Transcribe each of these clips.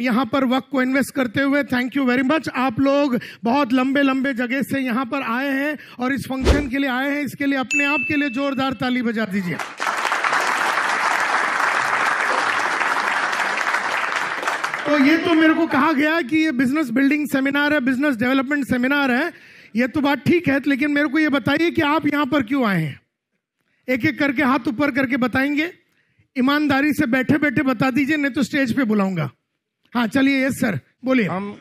यहाँ पर वक्त को इन्वेस्ट करते हुए थैंक यू वेरी मच आप लोग बहुत लंबे लंबे जगह से यहाँ पर आए हैं और इस फंक्शन के लिए आए हैं इसके लिए अपने आप के लिए जोरदार ताली बजा दीजिए तो ये तो मेरे को कहा गया कि ये बिजनेस बिल्डिंग सेमिनार है बिजनेस डेवलपमेंट सेमिनार है ये तो बात ठीक है लेकिन मेरे को ये बताइए कि आप यहाँ पर क्यों आए हैं एक एक करके हाथ ऊपर करके बताएंगे ईमानदारी से बैठे बैठे बता दीजिए नहीं तो स्टेज पे बुलाऊंगा हाँ चलिए यस सर बोलिए हम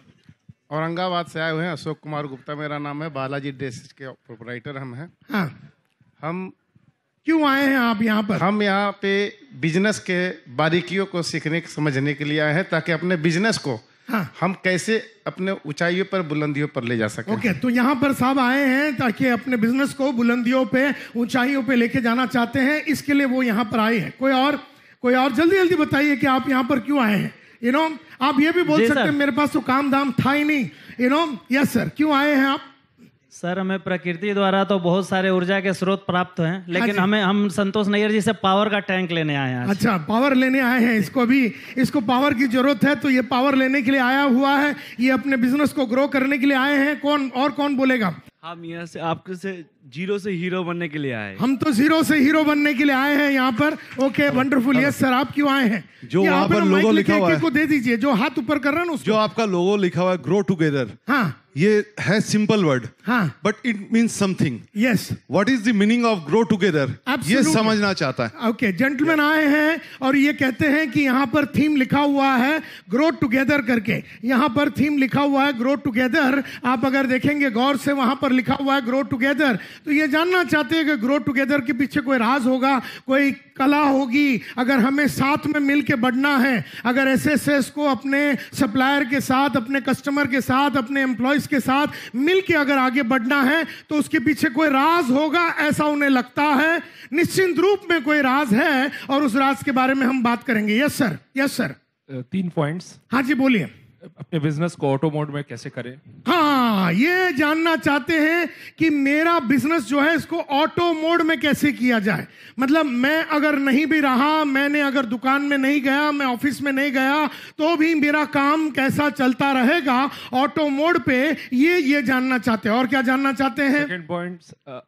औरंगाबाद से आए हुए हैं अशोक कुमार गुप्ता मेरा नाम है बालाजी ड्रेस के प्रोपराइटर हम हैं हाँ हम क्यों आए हैं आप यहाँ पर हम यहाँ पे बिजनेस के बारीकियों को सीखने समझने के लिए आए हैं ताकि अपने बिजनेस को हाँ। हम कैसे अपने ऊंचाइयों पर बुलंदियों पर ले जा सके ओके तो यहाँ पर साहब आए हैं ताकि अपने बिजनेस को बुलंदियों पे ऊंचाइयों पे लेके जाना चाहते हैं इसके लिए वो यहाँ पर आए हैं कोई और कोई और जल्दी जल्दी बताइए कि आप यहाँ पर क्यों आए हैं यू नो आप ये भी बोल सकते हैं मेरे पास तो काम धाम था ही नहीं यू नो यस सर क्यों आए हैं आप सर हमें प्रकृति द्वारा तो बहुत सारे ऊर्जा के स्रोत प्राप्त हैं लेकिन हाँ हमें हम संतोष नैयर जी से पावर का टैंक लेने आए हैं अच्छा पावर लेने आए हैं इसको भी इसको पावर की जरूरत है तो ये पावर लेने के लिए आया हुआ है ये अपने बिजनेस को ग्रो करने के लिए आए हैं कौन और कौन बोलेगा हम यहाँ से आपके से जीरो से हीरो बनने के लिए आए हम तो जीरो से हीरो बनने के लिए आए हैं यहाँ पर ओके वंडरफुल यस सर आप क्यों आए हैं जो यहाँ पर लोगो लिखा हुआ है को दे दीजिए जो हाथ ऊपर कर रहा है ना जो आपका लोगो लिखा हुआ है ग्रो टुगेदर हाँ ये है सिंपल वर्ड हाँ but it mean something yes what is the meaning of grow together ये समझना चाहता है ओके जेंटलमैन आए हैं और ये कहते हैं कि यहाँ पर थीम लिखा हुआ है ग्रो टुगेदर करके यहाँ पर थीम लिखा हुआ है ग्रो टुगेदर आप अगर देखेंगे गौर से वहां पर लिखा हुआ है ग्रो टुगेदर तो ये जानना चाहते हैं कि ग्रो टुगेदर के पीछे कोई राज होगा कोई कला होगी अगर हमें साथ में मिल के बढ़ना है अगर एस को अपने सप्लायर के साथ अपने कस्टमर के साथ अपने एम्प्लॉयज़ के साथ मिल के अगर आगे बढ़ना है तो उसके पीछे कोई राज होगा ऐसा उन्हें लगता है निश्चिंत रूप में कोई राज है और उस राज के बारे में हम बात करेंगे यस सर यस सर तीन पॉइंट्स हाँ जी बोलिए अपने बिजनेस को ऑटो मोड में कैसे करें हाँ ये जानना चाहते हैं कि मेरा बिजनेस जो है इसको ऑटो मोड में कैसे किया जाए मतलब मैं अगर नहीं भी रहा मैंने अगर दुकान में नहीं गया मैं ऑफिस में नहीं गया तो भी मेरा काम कैसा चलता रहेगा ऑटो मोड पे ये ये जानना चाहते हैं और क्या जानना चाहते हैं सेकंड पॉइंट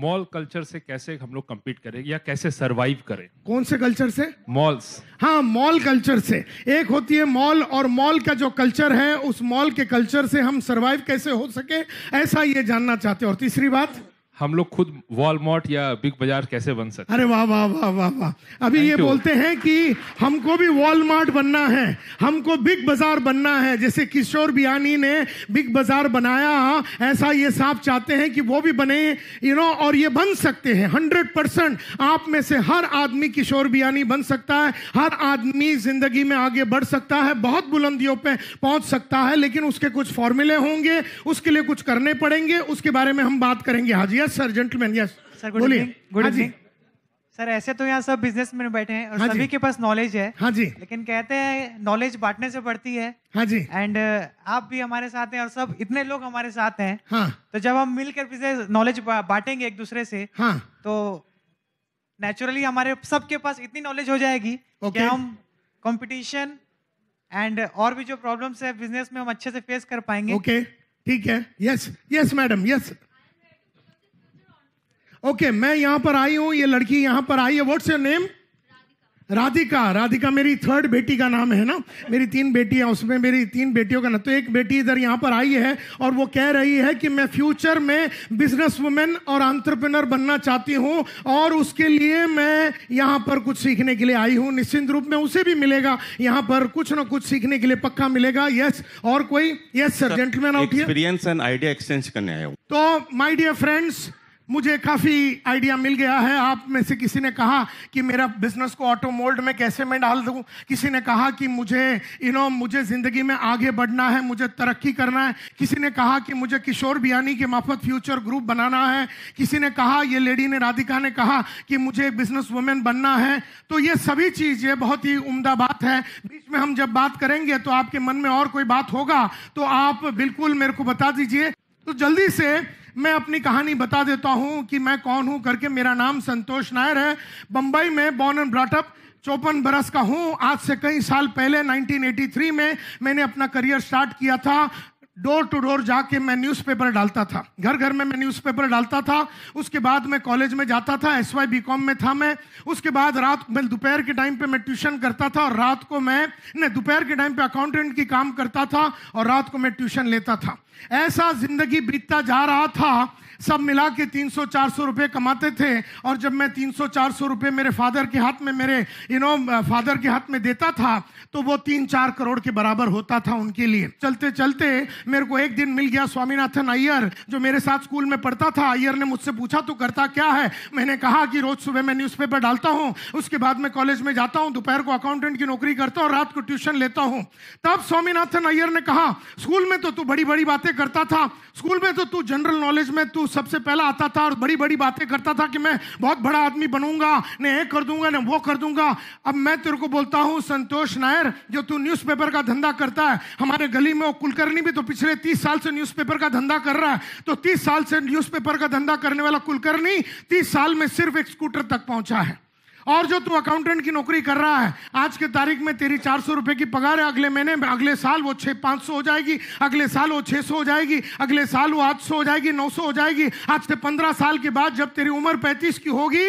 मॉल कल्चर से कैसे हम लोग कम्पीट करें या कैसे सरवाइव करें कौन से कल्चर से मॉल्स हाँ मॉल कल्चर से एक होती है मॉल और मॉल का जो कल्चर है उस मॉल के कल्चर से हम सरवाइव कैसे हो सके ऐसा ये जानना चाहते हैं और तीसरी बात हम लोग खुद वॉलमार्ट या बिग बाजार कैसे बन सकते अरे वाह वाह वाह वाह वाह अभी ये बोलते हैं कि हमको भी वॉलमार्ट बनना है हमको बिग बाजार बनना है जैसे किशोर बियानी ने बिग बाजार बनाया ऐसा ये साफ चाहते हैं कि वो भी बने यू नो और ये बन सकते हैं हंड्रेड परसेंट आप में से हर आदमी किशोर बियानी बन सकता है हर आदमी जिंदगी में आगे बढ़ सकता है बहुत बुलंदियों पर पहुंच सकता है लेकिन उसके कुछ फॉर्मूले होंगे उसके लिए कुछ करने पड़ेंगे उसके बारे में हम बात करेंगे हाजी yes sir gentleman yes sir good evening good evening sir ऐसे तो यहाँ सब बिजनेसमैन बैठे हैं और हाँ सभी के पास नॉलेज है हाँ जी लेकिन कहते हैं नॉलेज बांटने से बढ़ती है हाँ जी एंड uh, आप भी हमारे साथ हैं और सब इतने लोग हमारे साथ हैं हाँ तो जब हम मिलकर बिजनेस नॉलेज बांटेंगे एक दूसरे से हाँ तो नेचुरली हमारे सबके पास इतनी नॉलेज हो जाएगी okay. कि हम कंपटीशन एंड और भी जो प्रॉब्लम्स है बिजनेस में हम अच्छे से फेस कर पाएंगे ओके okay. ठीक है yes yes madam yes okay okay, मैं यहां पर आई हूं ये लड़की यहां पर आई है what's your name Radhika Radhika मेरी थर्ड बेटी का नाम है ना मेरी तीन बेटियां उसमें मेरी तीन बेटियों का नाम तो एक बेटी इधर यहाँ पर आई है और वो कह रही है कि मैं फ्यूचर में बिजनेस वुमेन और आंट्रप्रनर बनना चाहती हूँ और उसके लिए मैं यहाँ पर कुछ सीखने के लिए आई हूँ निश्चिंत रूप में उसे भी मिलेगा यहाँ पर कुछ ना कुछ सीखने के लिए पक्का मिलेगा यस और कोई yes sir gentleman out experience and idea exchange करने आया हूँ तो माई डियर फ्रेंड्स मुझे काफ़ी आइडिया मिल गया है आप में से किसी ने कहा कि मेरा बिजनेस को ऑटो मोल्ड में कैसे मैं डाल दूं किसी ने कहा कि मुझे यू नो मुझे ज़िंदगी में आगे बढ़ना है मुझे तरक्की करना है किसी ने कहा कि मुझे किशोर बियानी के मार्फत फ्यूचर ग्रुप बनाना है किसी ने कहा ये लेडी ने राधिका ने कहा कि मुझे बिजनेस वुमेन बनना है तो ये सभी चीज़ें बहुत ही उम्दा बात है बीच में हम जब बात करेंगे तो आपके मन में और कोई बात होगा तो आप बिल्कुल मेरे को बता दीजिए तो जल्दी से मैं अपनी कहानी बता देता हूं कि मैं कौन हूं करके मेरा नाम संतोष नायर है बंबई में बॉर्न एंड ब्राटअप चौपन बरस का हूं आज से कई साल पहले 1983 में मैंने अपना करियर स्टार्ट किया था डोर टू डोर जाके मैं न्यूज़पेपर डालता था घर घर में मैं न्यूज़पेपर डालता था उसके बाद मैं कॉलेज में जाता था एस वाई बी कॉम में था मैं उसके बाद रात मैं दोपहर के टाइम पे मैं ट्यूशन करता था और रात को मैं नहीं दोपहर के टाइम पे अकाउंटेंट की काम करता था और रात को मैं ट्यूशन लेता था ऐसा जिंदगी बीतता जा रहा था सब मिला के तीन सौ चार सौ रुपए कमाते थे और जब मैं तीन सौ चार सौ रुपए मेरे फादर के हाथ में मेरे यू नो फादर के हाथ में देता था तो वो तीन चार करोड़ के बराबर होता था उनके लिए चलते चलते मेरे को एक दिन मिल गया स्वामीनाथन अय्यर जो मेरे साथ स्कूल में पढ़ता था अय्यर ने मुझसे पूछा तो करता क्या है मैंने कहा कि रोज सुबह मैं न्यूज़पेपर डालता हूँ उसके बाद मैं कॉलेज में जाता हूँ दोपहर को अकाउंटेंट की नौकरी करता हूँ रात को ट्यूशन लेता हूँ तब स्वामीनाथन अय्यर ने कहा स्कूल में तो तू बड़ी बड़ी बातें बातें करता था स्कूल में तो तू जनरल नॉलेज में तू सबसे पहला आता था और बड़ी बड़ी बातें करता था कि मैं बहुत बड़ा आदमी बनूंगा न ये कर दूंगा न वो कर दूंगा अब मैं तेरे को बोलता हूँ संतोष नायर जो तू न्यूज़पेपर का धंधा करता है हमारे गली में वो कुलकर्णी भी तो पिछले तीस साल से न्यूज़पेपर का धंधा कर रहा है तो तीस साल से न्यूज़पेपर का धंधा करने वाला कुलकर्णी तीस साल में सिर्फ एक स्कूटर तक पहुंचा है और जो तू अकाउंटेंट की नौकरी कर रहा है आज के तारीख में तेरी चार सौ रुपए की पगार है अगले महीने में अगले साल वो छः पांच सौ हो जाएगी अगले साल वो छह सौ हो जाएगी अगले साल वो आठ सौ हो जाएगी नौ सौ हो जाएगी आज से पंद्रह साल के बाद जब तेरी उम्र पैंतीस की होगी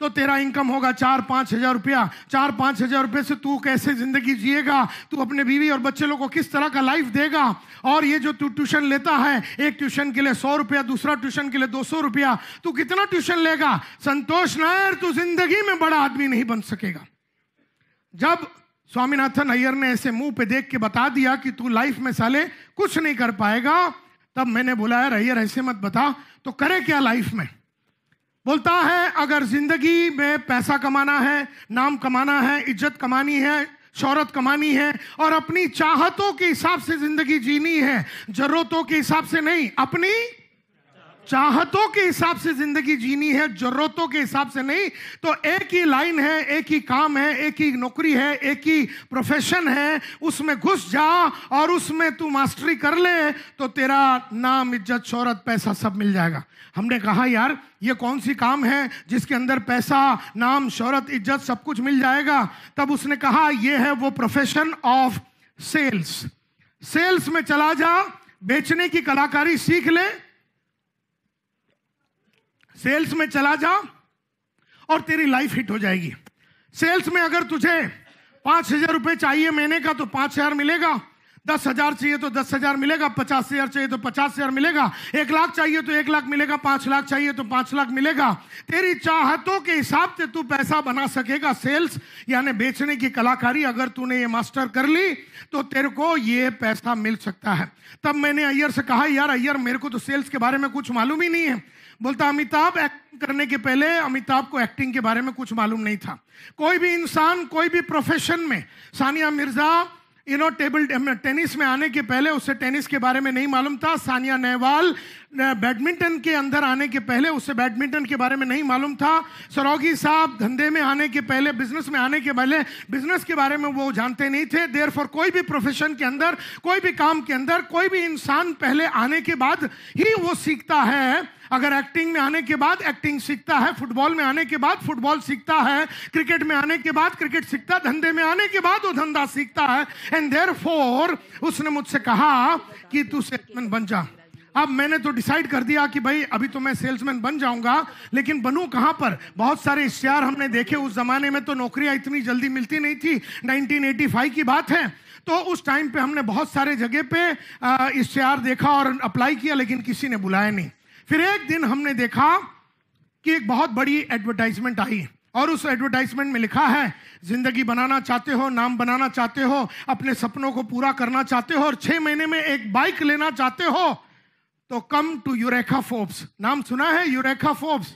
तो तेरा इनकम होगा चार पांच हजार रुपया चार पांच हजार रुपये से तू कैसे ज़िंदगी जिएगा तू अपने बीवी और बच्चे लोग को किस तरह का लाइफ देगा और ये जो तू ट्यूशन लेता है एक ट्यूशन के लिए सौ रुपया दूसरा ट्यूशन के लिए दो सौ रुपया तू कितना ट्यूशन लेगा संतोष नायर तू जिंदगी में बड़ा आदमी नहीं बन सकेगा जब स्वामीनाथन अय्यर ने ऐसे मुंह पे देख के बता दिया कि तू लाइफ में साले कुछ नहीं कर पाएगा तब मैंने बुलाया अय्यर ऐसे मत बता तो करे क्या लाइफ में बोलता है अगर जिंदगी में पैसा कमाना है नाम कमाना है इज्जत कमानी है शौहरत कमानी है और अपनी चाहतों के हिसाब से जिंदगी जीनी है जरूरतों के हिसाब से नहीं अपनी चाहतों के हिसाब से जिंदगी जीनी है जरूरतों के हिसाब से नहीं तो एक ही लाइन है एक ही काम है एक ही नौकरी है एक ही प्रोफेशन है उसमें घुस जा और उसमें तू मास्टरी कर ले तो तेरा नाम इज्जत शोहरत पैसा सब मिल जाएगा हमने कहा यार ये कौन सी काम है जिसके अंदर पैसा नाम शोहरत इज्जत सब कुछ मिल जाएगा तब उसने कहा यह है वो प्रोफेशन ऑफ सेल्स सेल्स में चला जा बेचने की कलाकारी सीख ले सेल्स में चला जा और तेरी लाइफ हिट हो जाएगी सेल्स में अगर तुझे पांच हजार रुपए चाहिए महीने का तो पांच हजार मिलेगा दस हजार चाहिए तो दस हजार मिलेगा पचास हजार चाहिए तो पचास हजार मिलेगा एक लाख चाहिए तो एक लाख मिलेगा पांच लाख चाहिए तो पांच लाख मिलेगा तेरी चाहतों के हिसाब से तू पैसा बना सकेगा सेल्स यानी बेचने की कलाकारी अगर तूने ये मास्टर कर ली तो तेरे को ये पैसा मिल सकता है तब मैंने अय्यर से कहा यार अय्यर मेरे को तो सेल्स के बारे में कुछ मालूम ही नहीं है बोलता अमिताभ एक्टिंग करने के पहले अमिताभ को एक्टिंग के बारे में कुछ मालूम नहीं था कोई भी इंसान कोई भी प्रोफेशन में Sania Mirza you know table tennis में आने के पहले उसे टेनिस के बारे में नहीं मालूम था सानिया नेहवाल बैडमिंटन के अंदर आने के पहले उसे बैडमिंटन के बारे में नहीं मालूम था सरोगी साहब धंधे में आने के पहले बिजनेस में आने के पहले बिजनेस के बारे में वो जानते नहीं थे देर फॉर कोई भी प्रोफेशन के अंदर कोई भी काम के अंदर कोई भी इंसान पहले आने के बाद ही वो सीखता है अगर एक्टिंग में आने के बाद एक्टिंग सीखता है फुटबॉल में आने के बाद फुटबॉल सीखता है क्रिकेट में आने के बाद क्रिकेट सीखता है धंधे में आने के बाद वो धंधा सीखता है एंड देर उसने मुझसे कहा कि तू सेल्समैन बन जा अब मैंने तो डिसाइड कर दिया कि भाई अभी तो मैं सेल्समैन बन जाऊंगा लेकिन बनू कहां पर बहुत सारे इश्तेहार हमने देखे उस जमाने में तो नौकरियां इतनी जल्दी मिलती नहीं थी 1985 की बात है तो उस टाइम पे हमने बहुत सारे जगह पे इश्तेहार देखा और अप्लाई किया लेकिन किसी ने बुलाया नहीं फिर एक दिन हमने देखा कि एक बहुत बड़ी एडवर्टाइजमेंट आई और उस एडवर्टाइजमेंट में लिखा है जिंदगी बनाना चाहते हो नाम बनाना चाहते हो अपने सपनों को पूरा करना चाहते हो और छह महीने में एक बाइक लेना चाहते हो तो कम टू यूरेखा फोर्ब्स नाम सुना है यूरेखा फोर्ब्स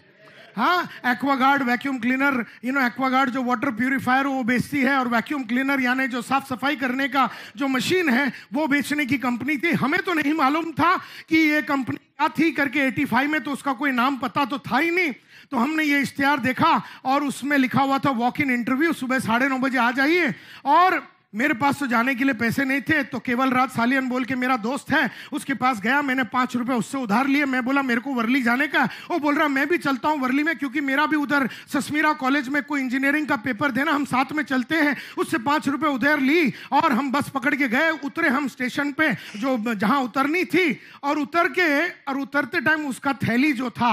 हाँ Aquaguard vacuum cleaner you know Aquaguard जो वाटर प्यूरिफायर वो बेचती है और वैक्यूम क्लीनर यानी जो साफ सफाई करने का जो मशीन है वो बेचने की कंपनी थी हमें तो नहीं मालूम था कि ये कंपनी क्या थी करके 85 में तो उसका कोई नाम पता तो था ही नहीं तो हमने ये इश्तेहार देखा और उसमें लिखा हुआ था वॉक इन इंटरव्यू सुबह साढ़े नौ बजे आ जाइए और मेरे पास तो जाने के लिए पैसे नहीं थे तो केवल राज सालियन बोल के मेरा दोस्त है उसके पास गया मैंने पांच रुपए उससे उधार लिए मैं बोला मेरे को वर्ली जाने का वो बोल रहा मैं भी चलता हूँ वर्ली में क्योंकि मेरा भी उधर सस्मीरा कॉलेज में कोई इंजीनियरिंग का पेपर देना हम साथ में चलते हैं उससे पांच रुपये उधर ली और हम बस पकड़ के गए उतरे हम स्टेशन पे जो जहाँ उतरनी थी और उतर के और उतरते टाइम उसका थैली जो था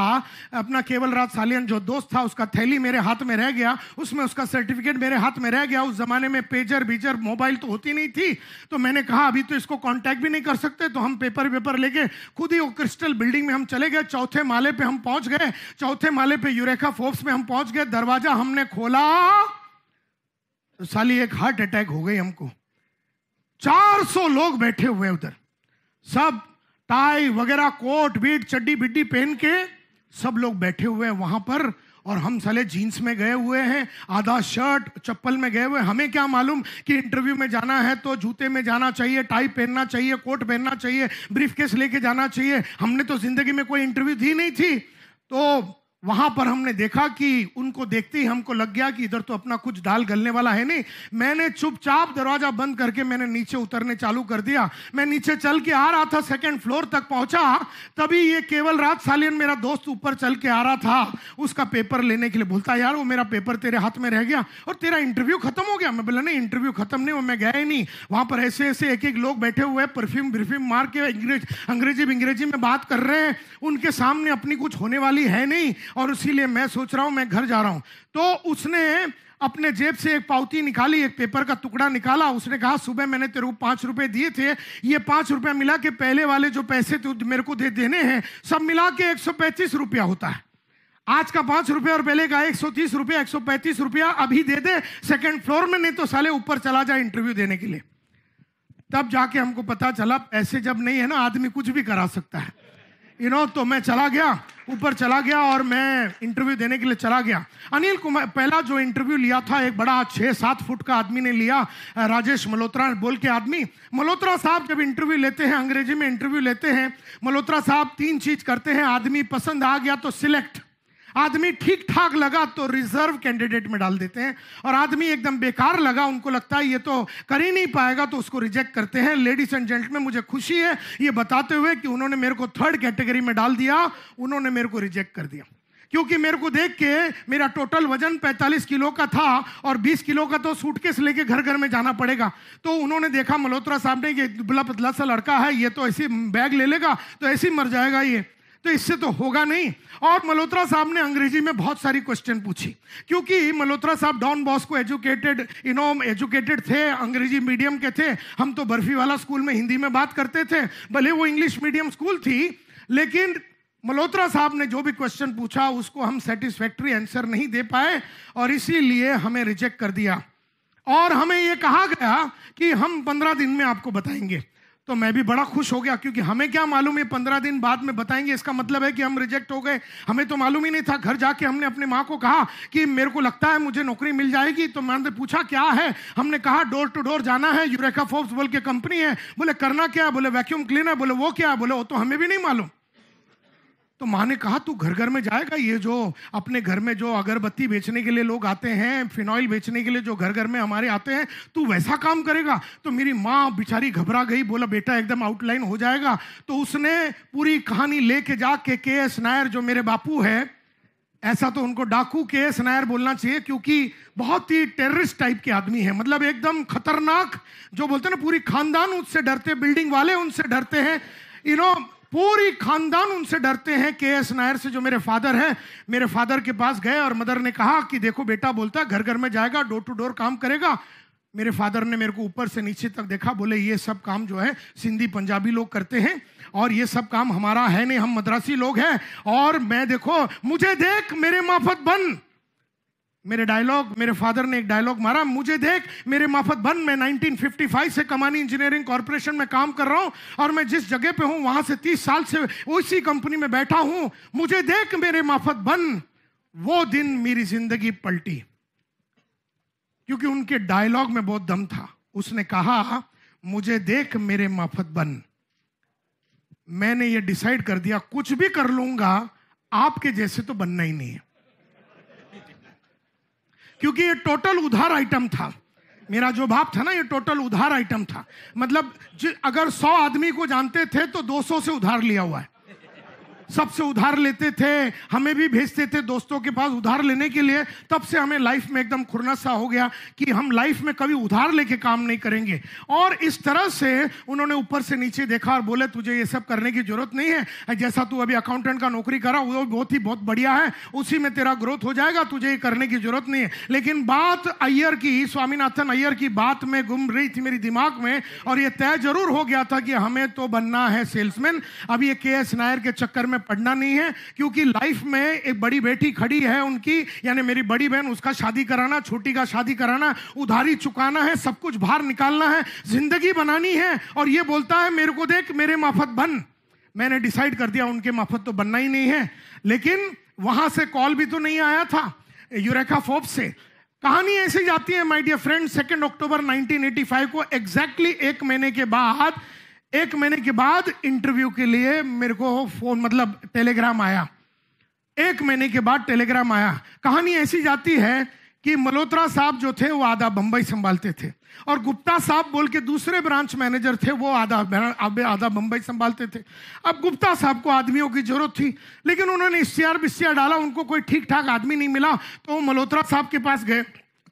अपना केवल राज सालियन जो दोस्त था उसका थैली मेरे हाथ में रह गया उसमें उसका सर्टिफिकेट मेरे हाथ में रह गया उस जमाने में पेजर बीजर मोबाइल तो होती नहीं थी तो मैंने कहा अभी तो इसको कांटेक्ट भी नहीं कर सकते तो हम पेपर वेपर लेके खुद ही वो क्रिस्टल बिल्डिंग में हम चले गए चौथे माले पे हम पहुंच गए चौथे माले पे यूरेखा फोर्स में हम पहुंच गए दरवाजा हमने खोला तो साली एक हार्ट अटैक हो गई हमको 400 लोग बैठे हुए उधर सब टाई वगैरह कोट बीट चड्डी बिड्डी पहन के सब लोग बैठे हुए हैं वहां पर और हम साले जीन्स में गए हुए हैं आधा शर्ट चप्पल में गए हुए हमें क्या मालूम कि इंटरव्यू में जाना है तो जूते में जाना चाहिए टाई पहनना चाहिए कोट पहनना चाहिए ब्रीफ केस लेके जाना चाहिए हमने तो जिंदगी में कोई इंटरव्यू दी नहीं थी तो वहां पर हमने देखा कि उनको देखते ही हमको लग गया कि इधर तो अपना कुछ दाल गलने वाला है नहीं मैंने चुपचाप दरवाजा बंद करके मैंने नीचे उतरने चालू कर दिया मैं नीचे चल के आ रहा था सेकंड फ्लोर तक पहुंचा तभी ये केवल रात सालियन मेरा दोस्त ऊपर चल के आ रहा था उसका पेपर लेने के लिए बोलता यार वो मेरा पेपर तेरे हाथ में रह गया और तेरा इंटरव्यू खत्म हो गया मैं बोला नहीं इंटरव्यू खत्म नहीं वो मैं गया ही नहीं वहां पर ऐसे ऐसे एक एक लोग बैठे हुए परफ्यूम वर्फ्यूम मार के अंग्रेजी अंग्रेजी में बात कर रहे हैं उनके सामने अपनी कुछ होने वाली है नहीं और उसीलिए मैं सोच रहा हूँ मैं घर जा रहा हूँ तो उसने अपने जेब से एक पावती निकाली एक पेपर का टुकड़ा निकाला उसने कहा सुबह मैंने तेरे को पाँच रुपये दिए थे ये पाँच रुपया मिला के पहले वाले जो पैसे थे मेरे को दे देने हैं सब मिला के एक सौ पैंतीस रुपया होता है आज का पाँच रुपया और पहले का एक सौ तीस रुपया एक सौ पैंतीस रुपया अभी दे दे सेकेंड फ्लोर में नहीं तो साले ऊपर चला जाए इंटरव्यू देने के लिए तब जाके हमको पता चला ऐसे जब नहीं है ना आदमी कुछ भी करा सकता है यू you नो know, तो मैं चला गया ऊपर चला गया और मैं इंटरव्यू देने के लिए चला गया अनिल कुमार पहला जो इंटरव्यू लिया था एक बड़ा छः सात फुट का आदमी ने लिया राजेश मल्होत्रा बोल के आदमी मल्होत्रा साहब जब इंटरव्यू लेते हैं अंग्रेजी में इंटरव्यू लेते हैं मल्होत्रा साहब तीन चीज़ करते हैं आदमी पसंद आ गया तो सिलेक्ट आदमी ठीक ठाक लगा तो रिजर्व कैंडिडेट में डाल देते हैं और आदमी एकदम बेकार लगा उनको लगता है ये तो कर ही नहीं पाएगा तो उसको रिजेक्ट करते हैं लेडीज एंड जेंट्स में मुझे खुशी है ये बताते हुए कि उन्होंने मेरे को थर्ड कैटेगरी में डाल दिया उन्होंने मेरे को रिजेक्ट कर दिया क्योंकि मेरे को देख के मेरा टोटल वजन 45 किलो का था और 20 किलो का तो सूटकेस लेके घर घर में जाना पड़ेगा तो उन्होंने देखा मल्होत्रा साहब ने कि दुबला पतला सा लड़का है ये तो ऐसी बैग ले लेगा तो ऐसे मर जाएगा ये तो इससे तो होगा नहीं और मल्होत्रा साहब ने अंग्रेजी में बहुत सारी क्वेश्चन पूछी क्योंकि मल्होत्रा साहब Don Bosco educated you know educated थे अंग्रेजी मीडियम के थे हम तो बर्फी वाला स्कूल में हिंदी में बात करते थे भले वो इंग्लिश मीडियम स्कूल थी लेकिन मल्होत्रा साहब ने जो भी क्वेश्चन पूछा उसको हम सेटिस्फैक्ट्री आंसर नहीं दे पाए और इसीलिए हमें रिजेक्ट कर दिया और हमें यह कहा गया कि हम पंद्रह दिन में आपको बताएंगे तो मैं भी बड़ा खुश हो गया क्योंकि हमें क्या मालूम है पंद्रह दिन बाद में बताएंगे इसका मतलब है कि हम रिजेक्ट हो गए हमें तो मालूम ही नहीं था घर जाके हमने अपने माँ को कहा कि मेरे को लगता है मुझे नौकरी मिल जाएगी तो मैंने पूछा क्या है हमने कहा डोर टू डोर जाना है यूरेका फोर्ब्स बोल के कंपनी है बोले करना क्या बोले वैक्यूम क्लीनर बोले वो क्या बोले वो तो हमें भी नहीं मालूम तो माँ ने कहा तू घर घर में जाएगा ये जो अपने घर में जो अगरबत्ती बेचने के लिए लोग आते हैं फिनॉइल बेचने के लिए जो घर घर में हमारे आते हैं तू वैसा काम करेगा तो मेरी माँ बिचारी घबरा गई बोला बेटा एकदम आउटलाइन हो जाएगा तो उसने पूरी कहानी लेके जाके के एस नायर जो मेरे बापू है ऐसा तो उनको डाकू के एस नायर बोलना चाहिए क्योंकि बहुत ही टेररिस्ट टाइप के आदमी है मतलब एकदम खतरनाक जो बोलते हैं ना पूरी खानदान उससे डरते बिल्डिंग वाले उनसे डरते हैं यू नो पूरी खानदान उनसे डरते हैं के एस नायर से जो मेरे फादर हैं मेरे फादर के पास गए और मदर ने कहा कि देखो बेटा बोलता है घर घर में जाएगा डोर टू डोर काम करेगा मेरे फादर ने मेरे को ऊपर से नीचे तक देखा बोले ये सब काम जो है सिंधी पंजाबी लोग करते हैं और ये सब काम हमारा है नहीं हम मद्रासी लोग हैं और मैं देखो मुझे देख मेरे माफत बन मेरे डायलॉग मेरे फादर ने एक डायलॉग मारा मुझे देख मेरे माफत बन मैं 1955 से कमानी इंजीनियरिंग कॉरपोरेशन में काम कर रहा हूं और मैं जिस जगह पे हूं वहां से 30 साल से उसी कंपनी में बैठा हूं मुझे देख मेरे माफत बन वो दिन मेरी जिंदगी पलटी क्योंकि उनके डायलॉग में बहुत दम था उसने कहा मुझे देख मेरे माफत बन मैंने ये डिसाइड कर दिया कुछ भी कर लूंगा आपके जैसे तो बनना ही नहीं है क्योंकि ये टोटल उधार आइटम था मेरा जो भाव था ना ये टोटल उधार आइटम था मतलब अगर सौ आदमी को जानते थे तो सौ से उधार लिया हुआ है सबसे उधार लेते थे हमें भी भेजते थे दोस्तों के पास उधार लेने के लिए तब से हमें लाइफ में एकदम खुरना सा हो गया कि हम लाइफ में कभी उधार लेके काम नहीं करेंगे और इस तरह से उन्होंने ऊपर से नीचे देखा और बोले तुझे ये सब करने की जरूरत नहीं है जैसा तू अभी अकाउंटेंट का नौकरी करा वो बहुत ही बहुत बढ़िया है उसी में तेरा ग्रोथ हो जाएगा तुझे ये करने की जरूरत नहीं है लेकिन बात अय्यर की स्वामीनाथन अय्यर की बात में गुम रही थी मेरे दिमाग में और ये तय जरूर हो गया था कि हमें तो बनना है सेल्समैन अभी ये के एस नायर के चक्कर में में पढ़ना नहीं है क्योंकि लाइफ में एक बड़ी बेटी खड़ी है उनकी यानी मेरी बड़ी बहन उसका शादी कराना छोटी का शादी कराना उधारी चुकाना है सब कुछ बाहर निकालना है जिंदगी बनानी है और ये बोलता है मेरे को देख मेरे माफत बन मैंने डिसाइड कर दिया उनके माफत तो बनना ही नहीं है लेकिन वहां से कॉल भी तो नहीं आया था यूरेखा फोप से कहानी ऐसी जाती है my dear friend second October 1985 को एग्जैक्टली exactly एक महीने के बाद एक महीने के बाद इंटरव्यू के लिए मेरे को फोन मतलब टेलीग्राम आया एक महीने के बाद टेलीग्राम आया कहानी ऐसी जाती है कि मल्होत्रा साहब जो थे वो आधा बंबई संभालते थे और गुप्ता साहब बोल के दूसरे ब्रांच मैनेजर थे वो आधा आधा बंबई संभालते थे अब गुप्ता साहब को आदमियों की जरूरत थी लेकिन उन्होंने इश्तियार बिस्तियार डाला उनको कोई ठीक ठाक आदमी नहीं मिला तो वो मल्होत्रा साहब के पास गए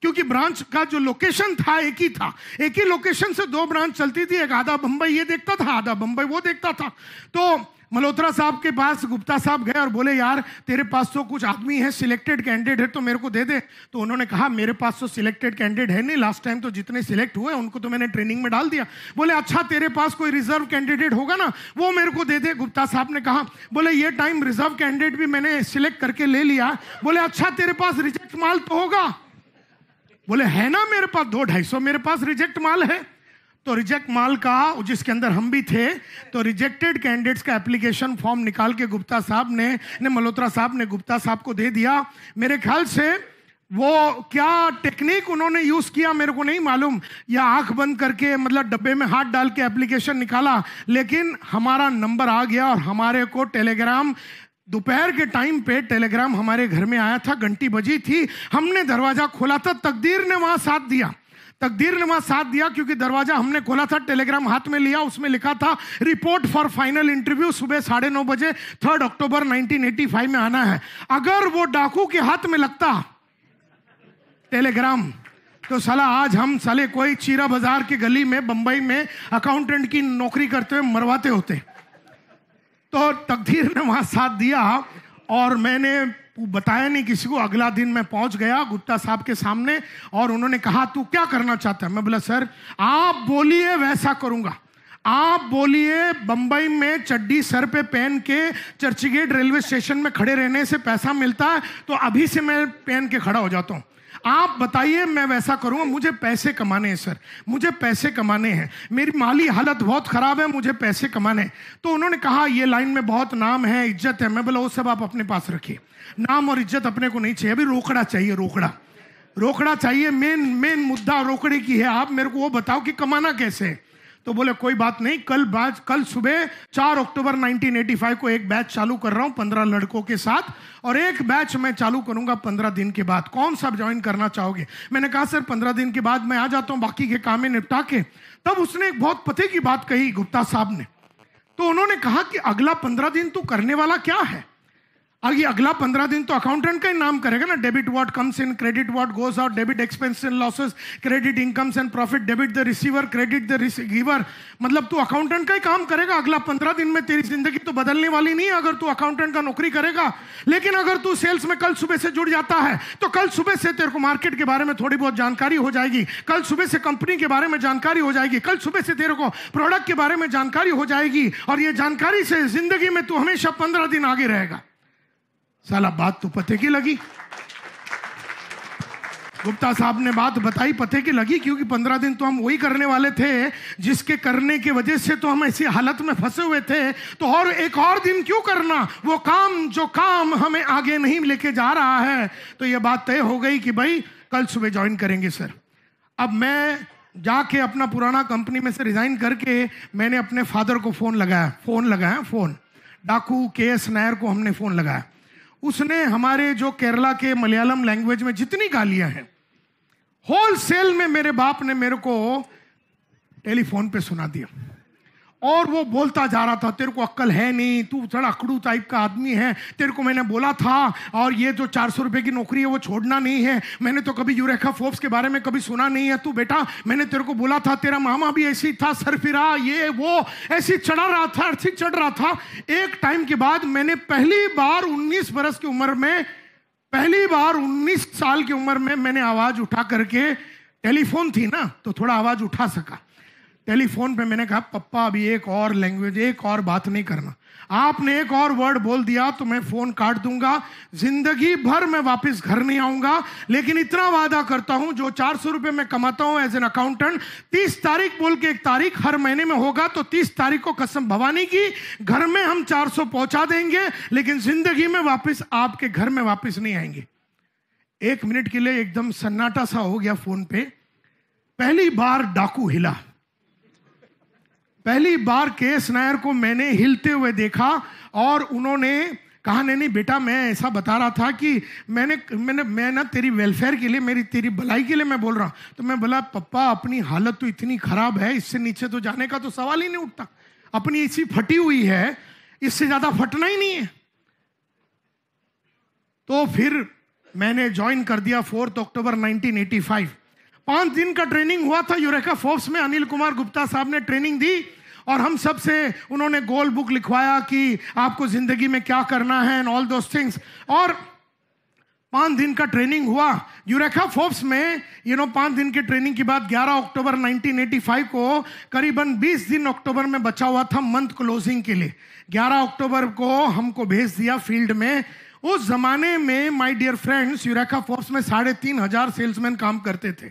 क्योंकि ब्रांच का जो लोकेशन था एक ही था एक ही लोकेशन से दो ब्रांच चलती थी एक आधा बंबई ये देखता था आधा बम्बई वो देखता था तो मल्होत्रा साहब के पास गुप्ता साहब गए और बोले यार तेरे पास तो कुछ आदमी है सिलेक्टेड कैंडिडेट है तो मेरे को दे दे तो उन्होंने कहा मेरे पास तो सिलेक्टेड कैंडिडेट है नहीं लास्ट टाइम तो जितने सिलेक्ट हुए उनको तो मैंने ट्रेनिंग में डाल दिया बोले अच्छा तेरे पास कोई रिजर्व कैंडिडेट होगा ना वो मेरे को दे दे गुप्ता साहब ने कहा बोले ये टाइम रिजर्व कैंडिडेट भी मैंने सिलेक्ट करके ले लिया बोले अच्छा तेरे पास रिजेक्ट माल तो होगा बोले है ना मेरे पास दो ढाई सौ मेरे पास रिजेक्ट माल है तो रिजेक्ट माल का जिसके अंदर हम भी थे तो रिजेक्टेड कैंडिडेट्स का एप्लीकेशन फॉर्म निकाल के गुप्ता साहब ने ने मल्होत्रा साहब ने गुप्ता साहब को दे दिया मेरे ख्याल से वो क्या टेक्निक उन्होंने यूज किया मेरे को नहीं मालूम या आंख बंद करके मतलब डब्बे में हाथ डाल के एप्लीकेशन निकाला लेकिन हमारा नंबर आ गया और हमारे को टेलीग्राम दोपहर के टाइम पे टेलीग्राम हमारे घर में आया था घंटी बजी थी हमने दरवाजा खोला था तकदीर ने वहां साथ दिया तकदीर ने वहां साथ दिया क्योंकि दरवाजा हमने खोला था टेलीग्राम हाथ में लिया उसमें लिखा था रिपोर्ट फॉर फाइनल इंटरव्यू सुबह साढ़े नौ बजे थर्ड अक्टूबर 1985 में आना है अगर वो डाकू के हाथ में लगता टेलीग्राम तो साला आज हम साले कोई चीरा बाजार की गली में बंबई में अकाउंटेंट की नौकरी करते हुए मरवाते होते तो तकदीर ने वहाँ साथ दिया और मैंने बताया नहीं किसी को अगला दिन मैं पहुंच गया गुप्ता साहब के सामने और उन्होंने कहा तू क्या करना चाहता है मैं बोला सर आप बोलिए वैसा करूंगा आप बोलिए बंबई में चड्डी सर पे पहन के चर्चगेट रेलवे स्टेशन में खड़े रहने से पैसा मिलता है तो अभी से मैं पहन के खड़ा हो जाता हूँ आप बताइए मैं वैसा करूंगा मुझे पैसे कमाने हैं सर मुझे पैसे कमाने हैं मेरी माली हालत बहुत ख़राब है मुझे पैसे कमाने हैं तो उन्होंने कहा ये लाइन में बहुत नाम है इज्जत है मैं बोला वो सब आप अपने पास रखिए नाम और इज्जत अपने को नहीं चाहिए अभी रोकड़ा चाहिए रोकड़ा रोकड़ा चाहिए मेन मेन मुद्दा रोकड़े की है आप मेरे को वो बताओ कि कमाना कैसे है तो बोले कोई बात नहीं कल बैच कल सुबह चार अक्टूबर 1985 को एक बैच चालू कर रहा हूं पंद्रह लड़कों के साथ और एक बैच मैं चालू करूंगा पंद्रह दिन के बाद कौन सा ज्वाइन करना चाहोगे मैंने कहा सर पंद्रह दिन के बाद मैं आ जाता हूं बाकी के काम निपटा के तब उसने एक बहुत पते की बात कही गुप्ता साहब ने तो उन्होंने कहा कि अगला पंद्रह दिन तू तो करने वाला क्या है अब ये अगला पंद्रह दिन तो अकाउंटेंट का ही नाम करेगा ना debit what comes in credit what goes out debit expense and losses credit incomes and profit debit the receiver credit the giver मतलब तू अकाउंटेंट का ही काम करेगा अगला पंद्रह दिन में तेरी जिंदगी तो बदलने वाली नहीं अगर तू अकाउंटेंट का नौकरी करेगा लेकिन अगर तू सेल्स में कल सुबह से जुड़ जाता है तो कल सुबह से तेरे को मार्केट के बारे में थोड़ी बहुत जानकारी हो जाएगी कल सुबह से कंपनी के बारे में जानकारी हो जाएगी कल सुबह से तेरे को प्रोडक्ट के बारे में जानकारी हो जाएगी और ये जानकारी से जिंदगी में तू हमेशा पंद्रह दिन आगे रहेगा साला बात तो पते की लगी गुप्ता साहब ने बात बताई पते की लगी क्योंकि पंद्रह दिन तो हम वही करने वाले थे जिसके करने की वजह से तो हम ऐसी हालत में फंसे हुए थे तो और एक और दिन क्यों करना वो काम जो काम हमें आगे नहीं लेके जा रहा है तो ये बात तय हो गई कि भाई कल सुबह ज्वाइन करेंगे सर अब मैं जाके अपना पुराना कंपनी में से रिजाइन करके मैंने अपने फादर को फ़ोन लगाया फ़ोन लगाया फ़ोन डाकू के एस नायर को हमने फ़ोन लगाया उसने हमारे जो केरला के मलयालम लैंग्वेज में जितनी गालियां हैं होल सेल में मेरे बाप ने मेरे को टेलीफोन पे सुना दिया और वो बोलता जा रहा था तेरे को अक्कल है नहीं तू थोड़ा अकड़ू टाइप का आदमी है तेरे को मैंने बोला था और ये जो चार सौ रुपये की नौकरी है वो छोड़ना नहीं है मैंने तो कभी यूरेखा फोर्ब्स के बारे में कभी सुना नहीं है तू बेटा मैंने तेरे को बोला था तेरा मामा भी ऐसी था सर फिरा ये वो ऐसी चढ़ा रहा था ऐसी चढ़ रहा था एक टाइम के बाद मैंने पहली बार उन्नीस बरस की उम्र में पहली बार उन्नीस साल की उम्र में मैंने आवाज उठा करके टेलीफोन थी ना तो थोड़ा आवाज उठा सका टेलीफोन पे मैंने कहा पप्पा अभी एक और लैंग्वेज एक और बात नहीं करना आपने एक और वर्ड बोल दिया तो मैं फोन काट दूंगा जिंदगी भर मैं वापस घर नहीं आऊंगा लेकिन इतना वादा करता हूं जो चार सौ रुपये मैं कमाता हूं एज एन अकाउंटेंट तीस तारीख बोल के एक तारीख हर महीने में होगा तो तीस तारीख को कसम भवानी की घर में हम चार सौ पहुंचा देंगे लेकिन जिंदगी में वापस आपके घर में वापस नहीं आएंगे एक मिनट के लिए एकदम सन्नाटा सा हो गया फोन पे पहली बार डाकू हिला पहली बार केस नायर को मैंने हिलते हुए देखा और उन्होंने कहा नहीं नहीं बेटा मैं ऐसा बता रहा था कि मैंने मैंने मैं ना तेरी वेलफेयर के लिए मेरी तेरी भलाई के लिए मैं बोल रहा हूँ तो मैं बोला पप्पा अपनी हालत तो इतनी ख़राब है इससे नीचे तो जाने का तो सवाल ही नहीं उठता अपनी इसी फटी हुई है इससे ज़्यादा फटना ही नहीं है तो फिर मैंने ज्वाइन कर दिया फोर्थ अक्टूबर 1985 पांच दिन का ट्रेनिंग हुआ था यूरेका फोर्स में अनिल कुमार गुप्ता साहब ने ट्रेनिंग दी और हम सब से उन्होंने गोल बुक लिखवाया कि आपको जिंदगी में क्या करना है एंड ऑल दोस थिंग्स और पांच दिन का ट्रेनिंग हुआ यूरेखा फोर्स में यू नो पांच दिन के ट्रेनिंग के बाद 11 अक्टूबर 1985 को करीबन 20 दिन अक्टूबर में बचा हुआ था मंथ क्लोजिंग के लिए 11 अक्टूबर को हमको भेज दिया फील्ड में उस जमाने में my dear friends Eureka Forbes में साढ़े तीन हजार सेल्समैन काम करते थे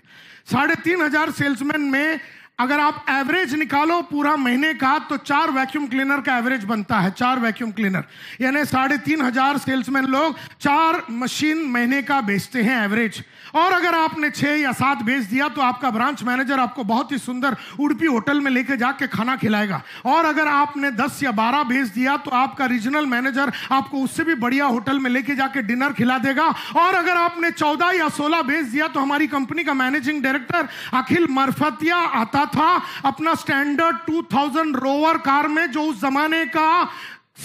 साढ़े तीन हजार सेल्समैन में अगर आप एवरेज निकालो पूरा महीने का तो चार वैक्यूम क्लीनर का एवरेज बनता है चार वैक्यूम क्लीनर यानी साढ़े तीन हजार सेल्समैन लोग चार मशीन महीने का बेचते हैं एवरेज और अगर आपने छः या सात भेज दिया तो आपका ब्रांच मैनेजर आपको बहुत ही सुंदर उड़पी होटल में लेके जाके खाना खिलाएगा और अगर आपने दस या बारह भेज दिया तो आपका रीजनल मैनेजर आपको उससे भी बढ़िया होटल में लेके जाके डिनर खिला देगा और अगर आपने चौदह या सोलह भेज दिया तो हमारी कंपनी का मैनेजिंग डायरेक्टर अखिल मरफतिया आता था अपना स्टैंडर्ड टू रोवर कार में जो उस जमाने का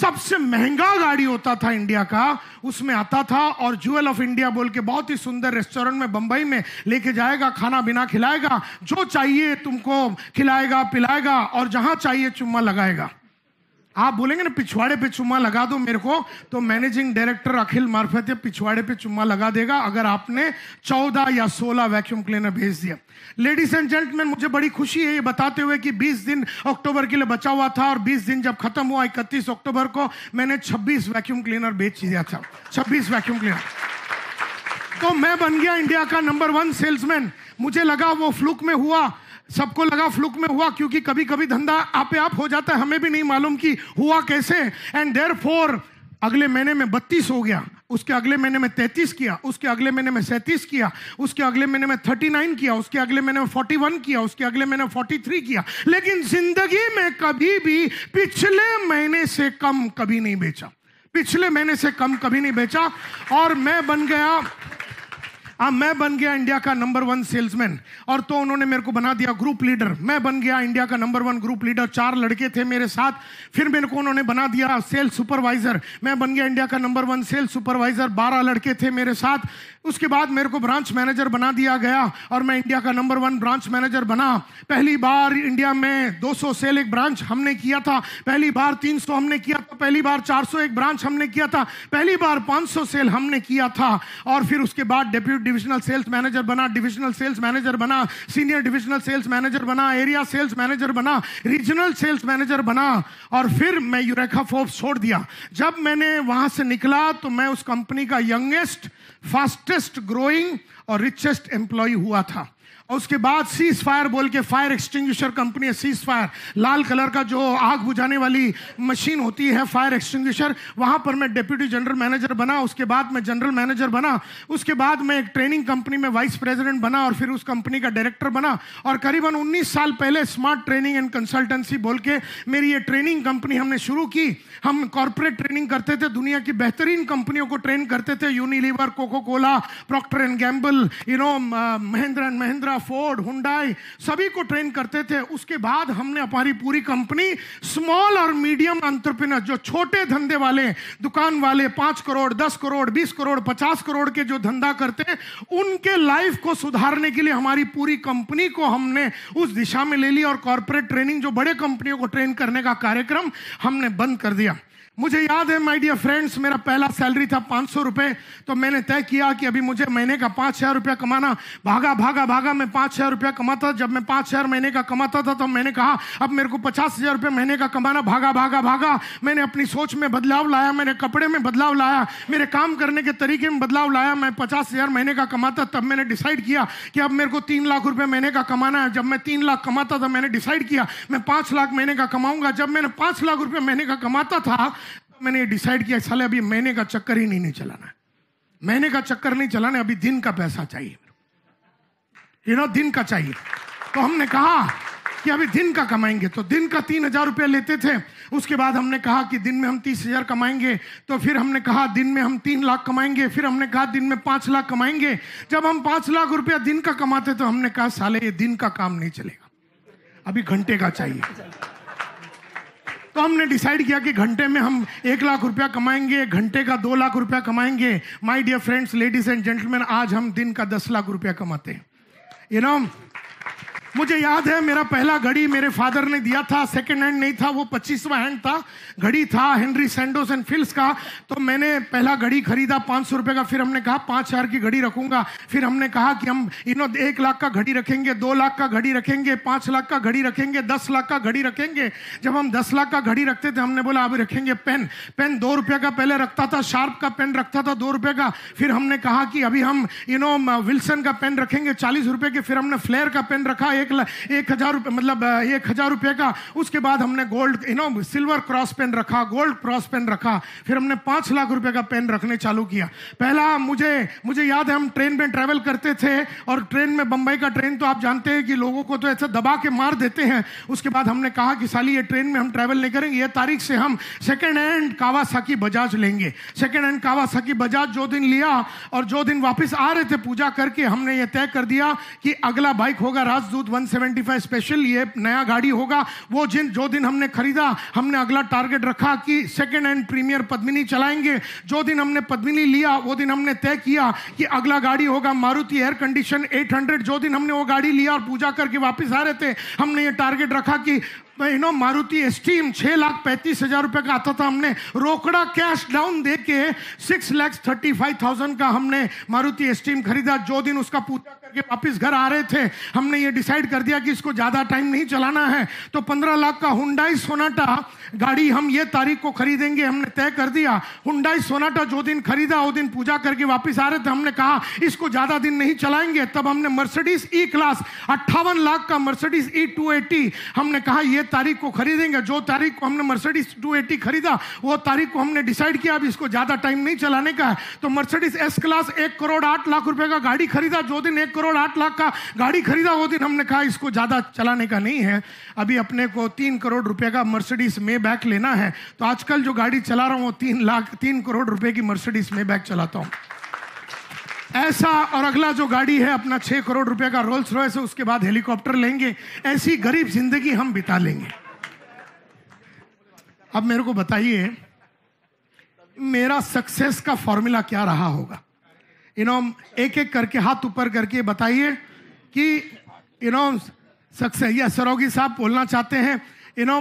सबसे महंगा गाड़ी होता था इंडिया का उसमें आता था और ज्वेल ऑफ इंडिया बोल के बहुत ही सुंदर रेस्टोरेंट में बंबई में लेके जाएगा खाना बिना खिलाएगा जो चाहिए तुमको खिलाएगा पिलाएगा और जहां चाहिए चुम्मा लगाएगा आप बोलेंगे ना पिछवाड़े पे चुम्मा लगा दो मेरे को तो मैनेजिंग डायरेक्टर अखिल मार्फत पिछवाड़े पे चुम्मा लगा देगा अगर आपने चौदह या सोलह वैक्यूम क्लीनर भेज दिया लेडीज एंड जेंटलमैन मुझे बड़ी खुशी है ये बताते हुए कि 20 दिन अक्टूबर के लिए बचा हुआ था और 20 दिन जब खत्म हुआ इकतीस अक्टूबर को मैंने 26 वैक्यूम क्लीनर बेच दिया था 26 वैक्यूम क्लीनर तो मैं बन गया इंडिया का नंबर वन सेल्समैन मुझे लगा वो फ्लूक में हुआ सबको लगा फ्लुक में हुआ क्योंकि कभी कभी धंधा आपे आप हो जाता है हमें भी नहीं मालूम कि हुआ कैसे एंड देर फोर अगले महीने में बत्तीस हो गया उसके अगले महीने में तैतीस किया उसके अगले महीने में सैंतीस किया उसके अगले महीने में थर्टी नाइन किया उसके अगले महीने में फोर्टी वन किया उसके अगले महीने में फोर्टी थ्री किया लेकिन जिंदगी में कभी भी पिछले महीने से कम कभी नहीं बेचा पिछले महीने से कम कभी नहीं बेचा और मैं बन गया अब हाँ, मैं बन गया इंडिया का नंबर वन सेल्समैन और तो उन्होंने मेरे को बना दिया ग्रुप लीडर मैं बन गया इंडिया का नंबर वन ग्रुप लीडर चार लड़के थे मेरे साथ फिर मेरे को उन्होंने बना दिया सेल्स सुपरवाइजर मैं बन गया इंडिया का नंबर वन सेल्स सुपरवाइजर बारह लड़के थे मेरे साथ उसके बाद मेरे को ब्रांच मैनेजर बना दिया गया और मैं इंडिया का नंबर वन ब्रांच मैनेजर बना पहली बार इंडिया में 200 सेल एक ब्रांच हमने किया था पहली बार 300 हमने किया था पहली बार 400 एक ब्रांच हमने किया था पहली बार 500 सेल हमने किया था और फिर उसके बाद डेप्यूटी डिविजनल सेल्स मैनेजर बना डिविजनल सेल्स मैनेजर बना सीनियर डिविजनल सेल्स मैनेजर बना एरिया सेल्स मैनेजर बना रीजनल सेल्स मैनेजर बना और फिर मैं यूरेखा फोर्ब छोड़ दिया जब मैंने वहां से निकला तो मैं उस कंपनी का यंगेस्ट फास्टेस्ट ग्रोइंग और रिचेस्ट एम्प्लॉय हुआ था और उसके बाद सीज फायर बोल के फायर एक्सटिंग्विशर कंपनी है सीज फायर लाल कलर का जो आग बुझाने वाली मशीन होती है फायर एक्सटिंग्विशर वहां पर मैं डिप्यूटी जनरल मैनेजर बना उसके बाद मैं जनरल मैनेजर बना उसके बाद मैं एक ट्रेनिंग कंपनी में वाइस प्रेसिडेंट बना और फिर उस कंपनी का डायरेक्टर बना और करीबन उन्नीस साल पहले स्मार्ट ट्रेनिंग एंड कंसल्टेंसी बोल के मेरी ये ट्रेनिंग कंपनी हमने शुरू की हम कॉरपोरेट ट्रेनिंग करते थे दुनिया की बेहतरीन कंपनियों को ट्रेन करते थे Unilever Coca Cola Procter and Gamble you know Mahindra and Mahindra Mahindra Ford Hyundai सभी को ट्रेन करते थे उसके बाद हमने हमारी पूरी कंपनी स्मॉल और मीडियम अंतरप्रिनर जो छोटे धंधे वाले दुकान वाले पांच करोड़ दस करोड़ बीस करोड़ पचास करोड़ के जो धंधा करते हैं उनके लाइफ को सुधारने के लिए हमारी पूरी कंपनी को हमने उस दिशा में ले ली और कॉरपोरेट ट्रेनिंग जो बड़े कंपनियों को ट्रेन करने का कार्यक्रम हमने बंद कर दिया मुझे याद है माय डियर फ्रेंड्स मेरा पहला सैलरी था पाँच सौ रुपये तो मैंने तय किया कि अभी मुझे महीने का पाँच हज़ार रुपया कमाना भागा भागा भागा मैं पाँच हज़ार रुपया कमाता जब मैं पाँच हज़ार महीने का कमाता था तो मैंने कहा अब मेरे को पचास हज़ार रुपये महीने का कमाना भागा भागा भागा मैंने अपनी सोच में बदलाव लाया मैंने कपड़े में बदलाव लाया मेरे काम करने के तरीके में बदलाव लाया मैं पचास हज़ार महीने का कमाता तब मैंने डिसाइड किया कि अब मेरे को तीन लाख रुपये महीने का कमाना है जब मैं तीन लाख कमाता था मैंने डिसाइड किया मैं पाँच लाख महीने का कमाऊँगा जब मैंने पाँच लाख रुपये महीने का कमाता था मैंने ये डिसाइड किया साले अभी महीने का चक्कर ही नहीं, नहीं चलाना है महीने का चक्कर नहीं चलाना है अभी दिन का पैसा चाहिए यू नो दिन का चाहिए तो हमने कहा कि अभी दिन का कमाएंगे तो दिन का तीन हजार रुपया लेते थे उसके बाद हमने कहा कि दिन में हम तीस हजार कमाएंगे तो फिर हमने कहा दिन में हम तीन लाख कमाएंगे फिर हमने कहा दिन में पांच लाख कमाएंगे जब हम पांच लाख रुपया दिन का कमाते तो हमने कहा साले ये दिन का काम नहीं चलेगा अभी घंटे का चाहिए तो हमने डिसाइड किया कि घंटे में हम एक लाख रुपया कमाएंगे घंटे का दो लाख रुपया कमाएंगे my dear friends ladies and gentleman आज हम दिन का दस लाख रुपया कमाते हैं यू नो मुझे याद है मेरा पहला घड़ी मेरे फादर ने दिया था सेकेंड हैंड नहीं था वो पच्चीसवा हैंड था घड़ी था हेनरी सैंडोस एंड फिल्स का तो मैंने पहला घड़ी खरीदा पाँच सौ रुपये का फिर हमने कहा पाँच हज़ार की घड़ी रखूंगा फिर हमने कहा कि हम इनो एक लाख का घड़ी रखेंगे दो लाख का घड़ी रखेंगे पाँच लाख का घड़ी रखेंगे दस लाख का घड़ी रखेंगे जब हम दस लाख का घड़ी रखते थे हमने बोला अभी रखेंगे पेन पेन दो रुपये का पहले रखता था शार्प का पेन रखता था दो रुपये का फिर हमने कहा कि अभी हम यू नो विल्सन का पेन रखेंगे चालीस रुपये के फिर हमने फ्लेयर का पेन रखा एक ल, एक हज़ार रुपये मतलब एक हज़ार रुपये का उसके बाद हमने gold you know silver cross pen रखा गोल्ड क्रॉस पेन रखा फिर हमने पाँच लाख रुपये का पेन रखने चालू किया पहला मुझे मुझे याद है हम ट्रेन में ट्रैवल करते थे और ट्रेन में बम्बई का ट्रेन तो आप जानते हैं कि लोगों को तो ऐसा दबा के मार देते हैं उसके बाद हमने कहा कि साली ये ट्रेन में हम ट्रैवल नहीं करेंगे ये तारीख से हम सेकेंड हैंड कावासाकी बजाज लेंगे सेकेंड हैंड कावासाकी बजाज जो दिन लिया और जो दिन वापस आ रहे थे पूजा करके हमने ये तय कर दिया कि अगला बाइक होगा राजदूत 175 स्पेशल ये नया गाड़ी होगा वो जिन जो दिन हमने खरीदा हमने अगला टारगेट रखा कि सेकेंड हैंड प्रीमियर पद्मिनी चलाएंगे जो दिन हमने पद्मिनी लिया वो दिन हमने तय किया कि अगला गाड़ी होगा मारुति एयर कंडीशन हंड्रेड जो दिन हमने वो गाड़ी लिया और पूजा करके वापस आ रहे थे हमने ये टारगेट रखा कि महीनों मारुति एस्टीम छह लाख पैंतीस हजार रुपए का आता था हमने रोकड़ा कैश डाउन दे के six lakhs thirty five thousand का हमने मारुति एस्टीम खरीदा जो दिन उसका पूजा करके वापस घर आ रहे थे हमने ये डिसाइड कर दिया कि इसको ज़्यादा टाइम नहीं चलाना है तो पंद्रह लाख का हुडाई सोनाटा गाड़ी हम ये तारीख को खरीदेंगे हमने तय कर दिया हुडाई सोनाटा जो दिन खरीदा वो दिन पूजा करके वापिस आ रहे थे हमने कहा इसको ज़्यादा दिन नहीं चलाएंगे तब हमने मर्सडीज ई क्लास अट्ठावन लाख का मर्सडीज ई टू हमने कहा यह तारीख को खरीदेंगे जो तारीख को हमने मर्सिडीज 280 खरीदा वो तारीख को हमने डिसाइड किया अब इसको ज़्यादा टाइम नहीं चलाने का है तो मर्सिडीज एस क्लास एक करोड़ आठ लाख रुपए का गाड़ी खरीदा जो दिन एक करोड़ आठ लाख का गाड़ी खरीदा वो दिन हमने कहा इसको ज़्यादा चलाने का नहीं है अभी अपने को तीन करोड़ रुपए का मर्सिडीज मे लेना है तो आजकल जो गाड़ी चला रहा हूँ वो तीन लाख तीन करोड़ रुपए की मर्सिडीज मे चलाता हूँ ऐसा और अगला जो गाड़ी है अपना छह करोड़ रुपए का रोल्स रॉयस है उसके बाद हेलीकॉप्टर लेंगे ऐसी गरीब जिंदगी हम बिता लेंगे अब मेरे को बताइए मेरा सक्सेस का फॉर्मूला क्या रहा होगा यू नो एक एक करके हाथ ऊपर करके बताइए कि यू नो सक्सेस या सरोगी साहब बोलना चाहते हैं यू नो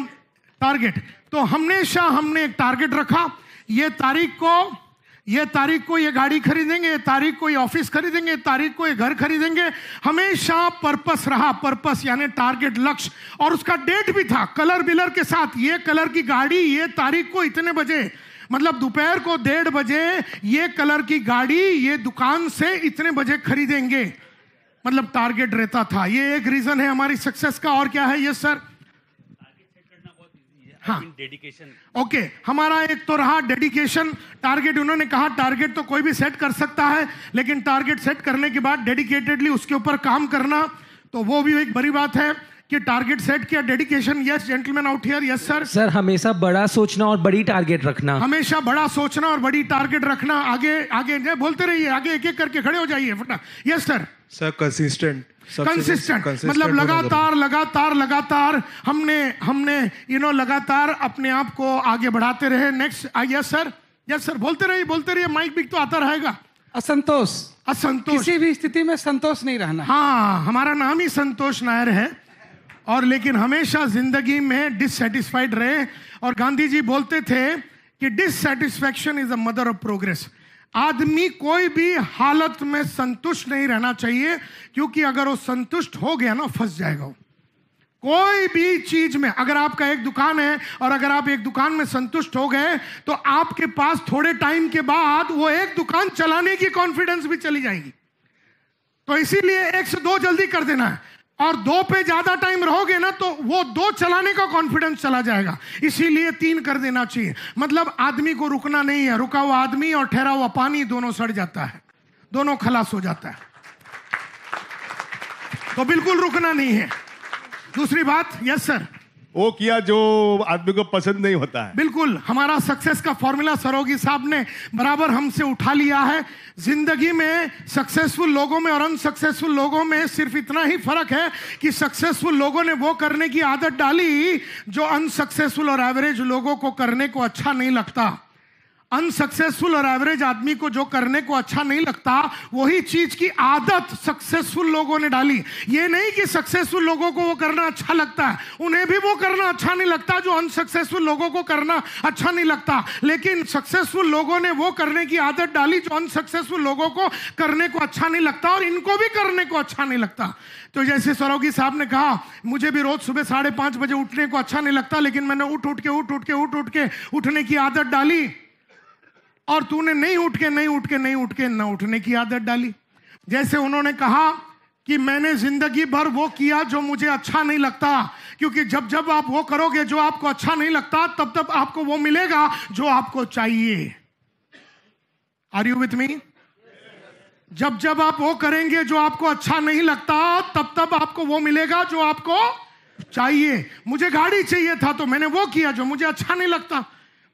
टारगेट तो हमेशा हमने एक टारगेट रखा ये तारीख को ये तारीख को ये गाड़ी खरीदेंगे ये तारीख को ये ऑफिस खरीदेंगे तारीख को ये घर खरीदेंगे हमेशा पर्पस रहा पर्पस यानी टारगेट लक्ष्य और उसका डेट भी था कलर बिलर के साथ ये कलर की गाड़ी ये तारीख को इतने बजे मतलब दोपहर को डेढ़ बजे ये कलर की गाड़ी ये दुकान से इतने बजे खरीदेंगे मतलब टारगेट रहता था ये एक रीजन है हमारी सक्सेस का और क्या है ये सर हाँ डेडिकेशन ओके okay, हमारा एक तो रहा डेडिकेशन टारगेट उन्होंने कहा टारगेट तो कोई भी सेट कर सकता है लेकिन टारगेट सेट करने के बाद डेडिकेटेडली उसके ऊपर काम करना तो वो भी एक बड़ी बात है कि टारगेट सेट किया dedication yes gentleman out here yes sir sir हमेशा बड़ा सोचना और बड़ी टारगेट रखना हमेशा बड़ा सोचना और बड़ी टारगेट रखना आगे आगे बोलते रहिए आगे एक एक करके खड़े हो जाइए yes sir sir consistent consistent मतलब लगातार लगातार लगातार हमने हमने यू नो लगातार अपने आप को आगे बढ़ाते रहे next yes sir yes sir बोलते रहिए बोलते रहिए माइक भी तो आता रहेगा असंतोष असंतोष किसी भी स्थिति में संतोष नहीं रहना हाँ हमारा नाम ही संतोष नायर है और लेकिन हमेशा जिंदगी में डिससेटिस्फाइड रहे और गांधी जी बोलते थे कि dissatisfaction is a mother of progress आदमी कोई भी हालत में संतुष्ट नहीं रहना चाहिए क्योंकि अगर वो संतुष्ट हो गया ना फंस जाएगा वो कोई भी चीज में अगर आपका एक दुकान है और अगर आप एक दुकान में संतुष्ट हो गए तो आपके पास थोड़े टाइम के बाद वो एक दुकान चलाने की कॉन्फिडेंस भी चली जाएगी तो इसीलिए एक से दो जल्दी कर देना है और दो पे ज्यादा टाइम रहोगे ना तो वो दो चलाने का कॉन्फिडेंस चला जाएगा इसीलिए तीन कर देना चाहिए मतलब आदमी को रुकना नहीं है रुका हुआ आदमी और ठहरा हुआ पानी दोनों सड़ जाता है दोनों खलास हो जाता है तो बिल्कुल रुकना नहीं है दूसरी बात यस सर वो किया जो आदमी को पसंद नहीं होता है बिल्कुल हमारा सक्सेस का फॉर्मूला सरोगी साहब ने बराबर हमसे उठा लिया है जिंदगी में सक्सेसफुल लोगों में और अनसक्सेसफुल लोगों में सिर्फ इतना ही फर्क है कि सक्सेसफुल लोगों ने वो करने की आदत डाली जो अनसक्सेसफुल और एवरेज लोगों को करने को अच्छा नहीं लगता अनसक्सेसफुल और एवरेज आदमी को जो करने को अच्छा नहीं लगता वही चीज की आदत सक्सेसफुल लोगों ने डाली ये नहीं कि सक्सेसफुल लोगों को वो करना अच्छा लगता है उन्हें भी वो करना अच्छा नहीं लगता जो अनसक्सेसफुल लोगों को करना अच्छा नहीं लगता लेकिन सक्सेसफुल लोगों ने वो करने की आदत डाली जो अनसक्सेसफुल लोगों को करने को अच्छा नहीं लगता और इनको भी करने को अच्छा नहीं लगता तो जैसे सरोगी साहब ने कहा मुझे भी रोज सुबह साढ़े पांच बजे उठने को अच्छा नहीं लगता लेकिन मैंने उठ उठ के उठ उठ के उठ उठ के उठने की आदत डाली और तूने नहीं उठ के नहीं उठ के नहीं उठ के न उठने की आदत डाली जैसे उन्होंने कहा कि मैंने जिंदगी भर वो किया जो मुझे अच्छा नहीं लगता क्योंकि जब जब आप वो करोगे जो आपको अच्छा नहीं लगता तब तब आपको वो मिलेगा जो आपको चाहिए आर यू विथ मी जब जब आप वो करेंगे जो आपको अच्छा नहीं लगता तब तब आपको वो मिलेगा जो आपको चाहिए मुझे गाड़ी चाहिए था तो मैंने वो किया जो मुझे अच्छा नहीं लगता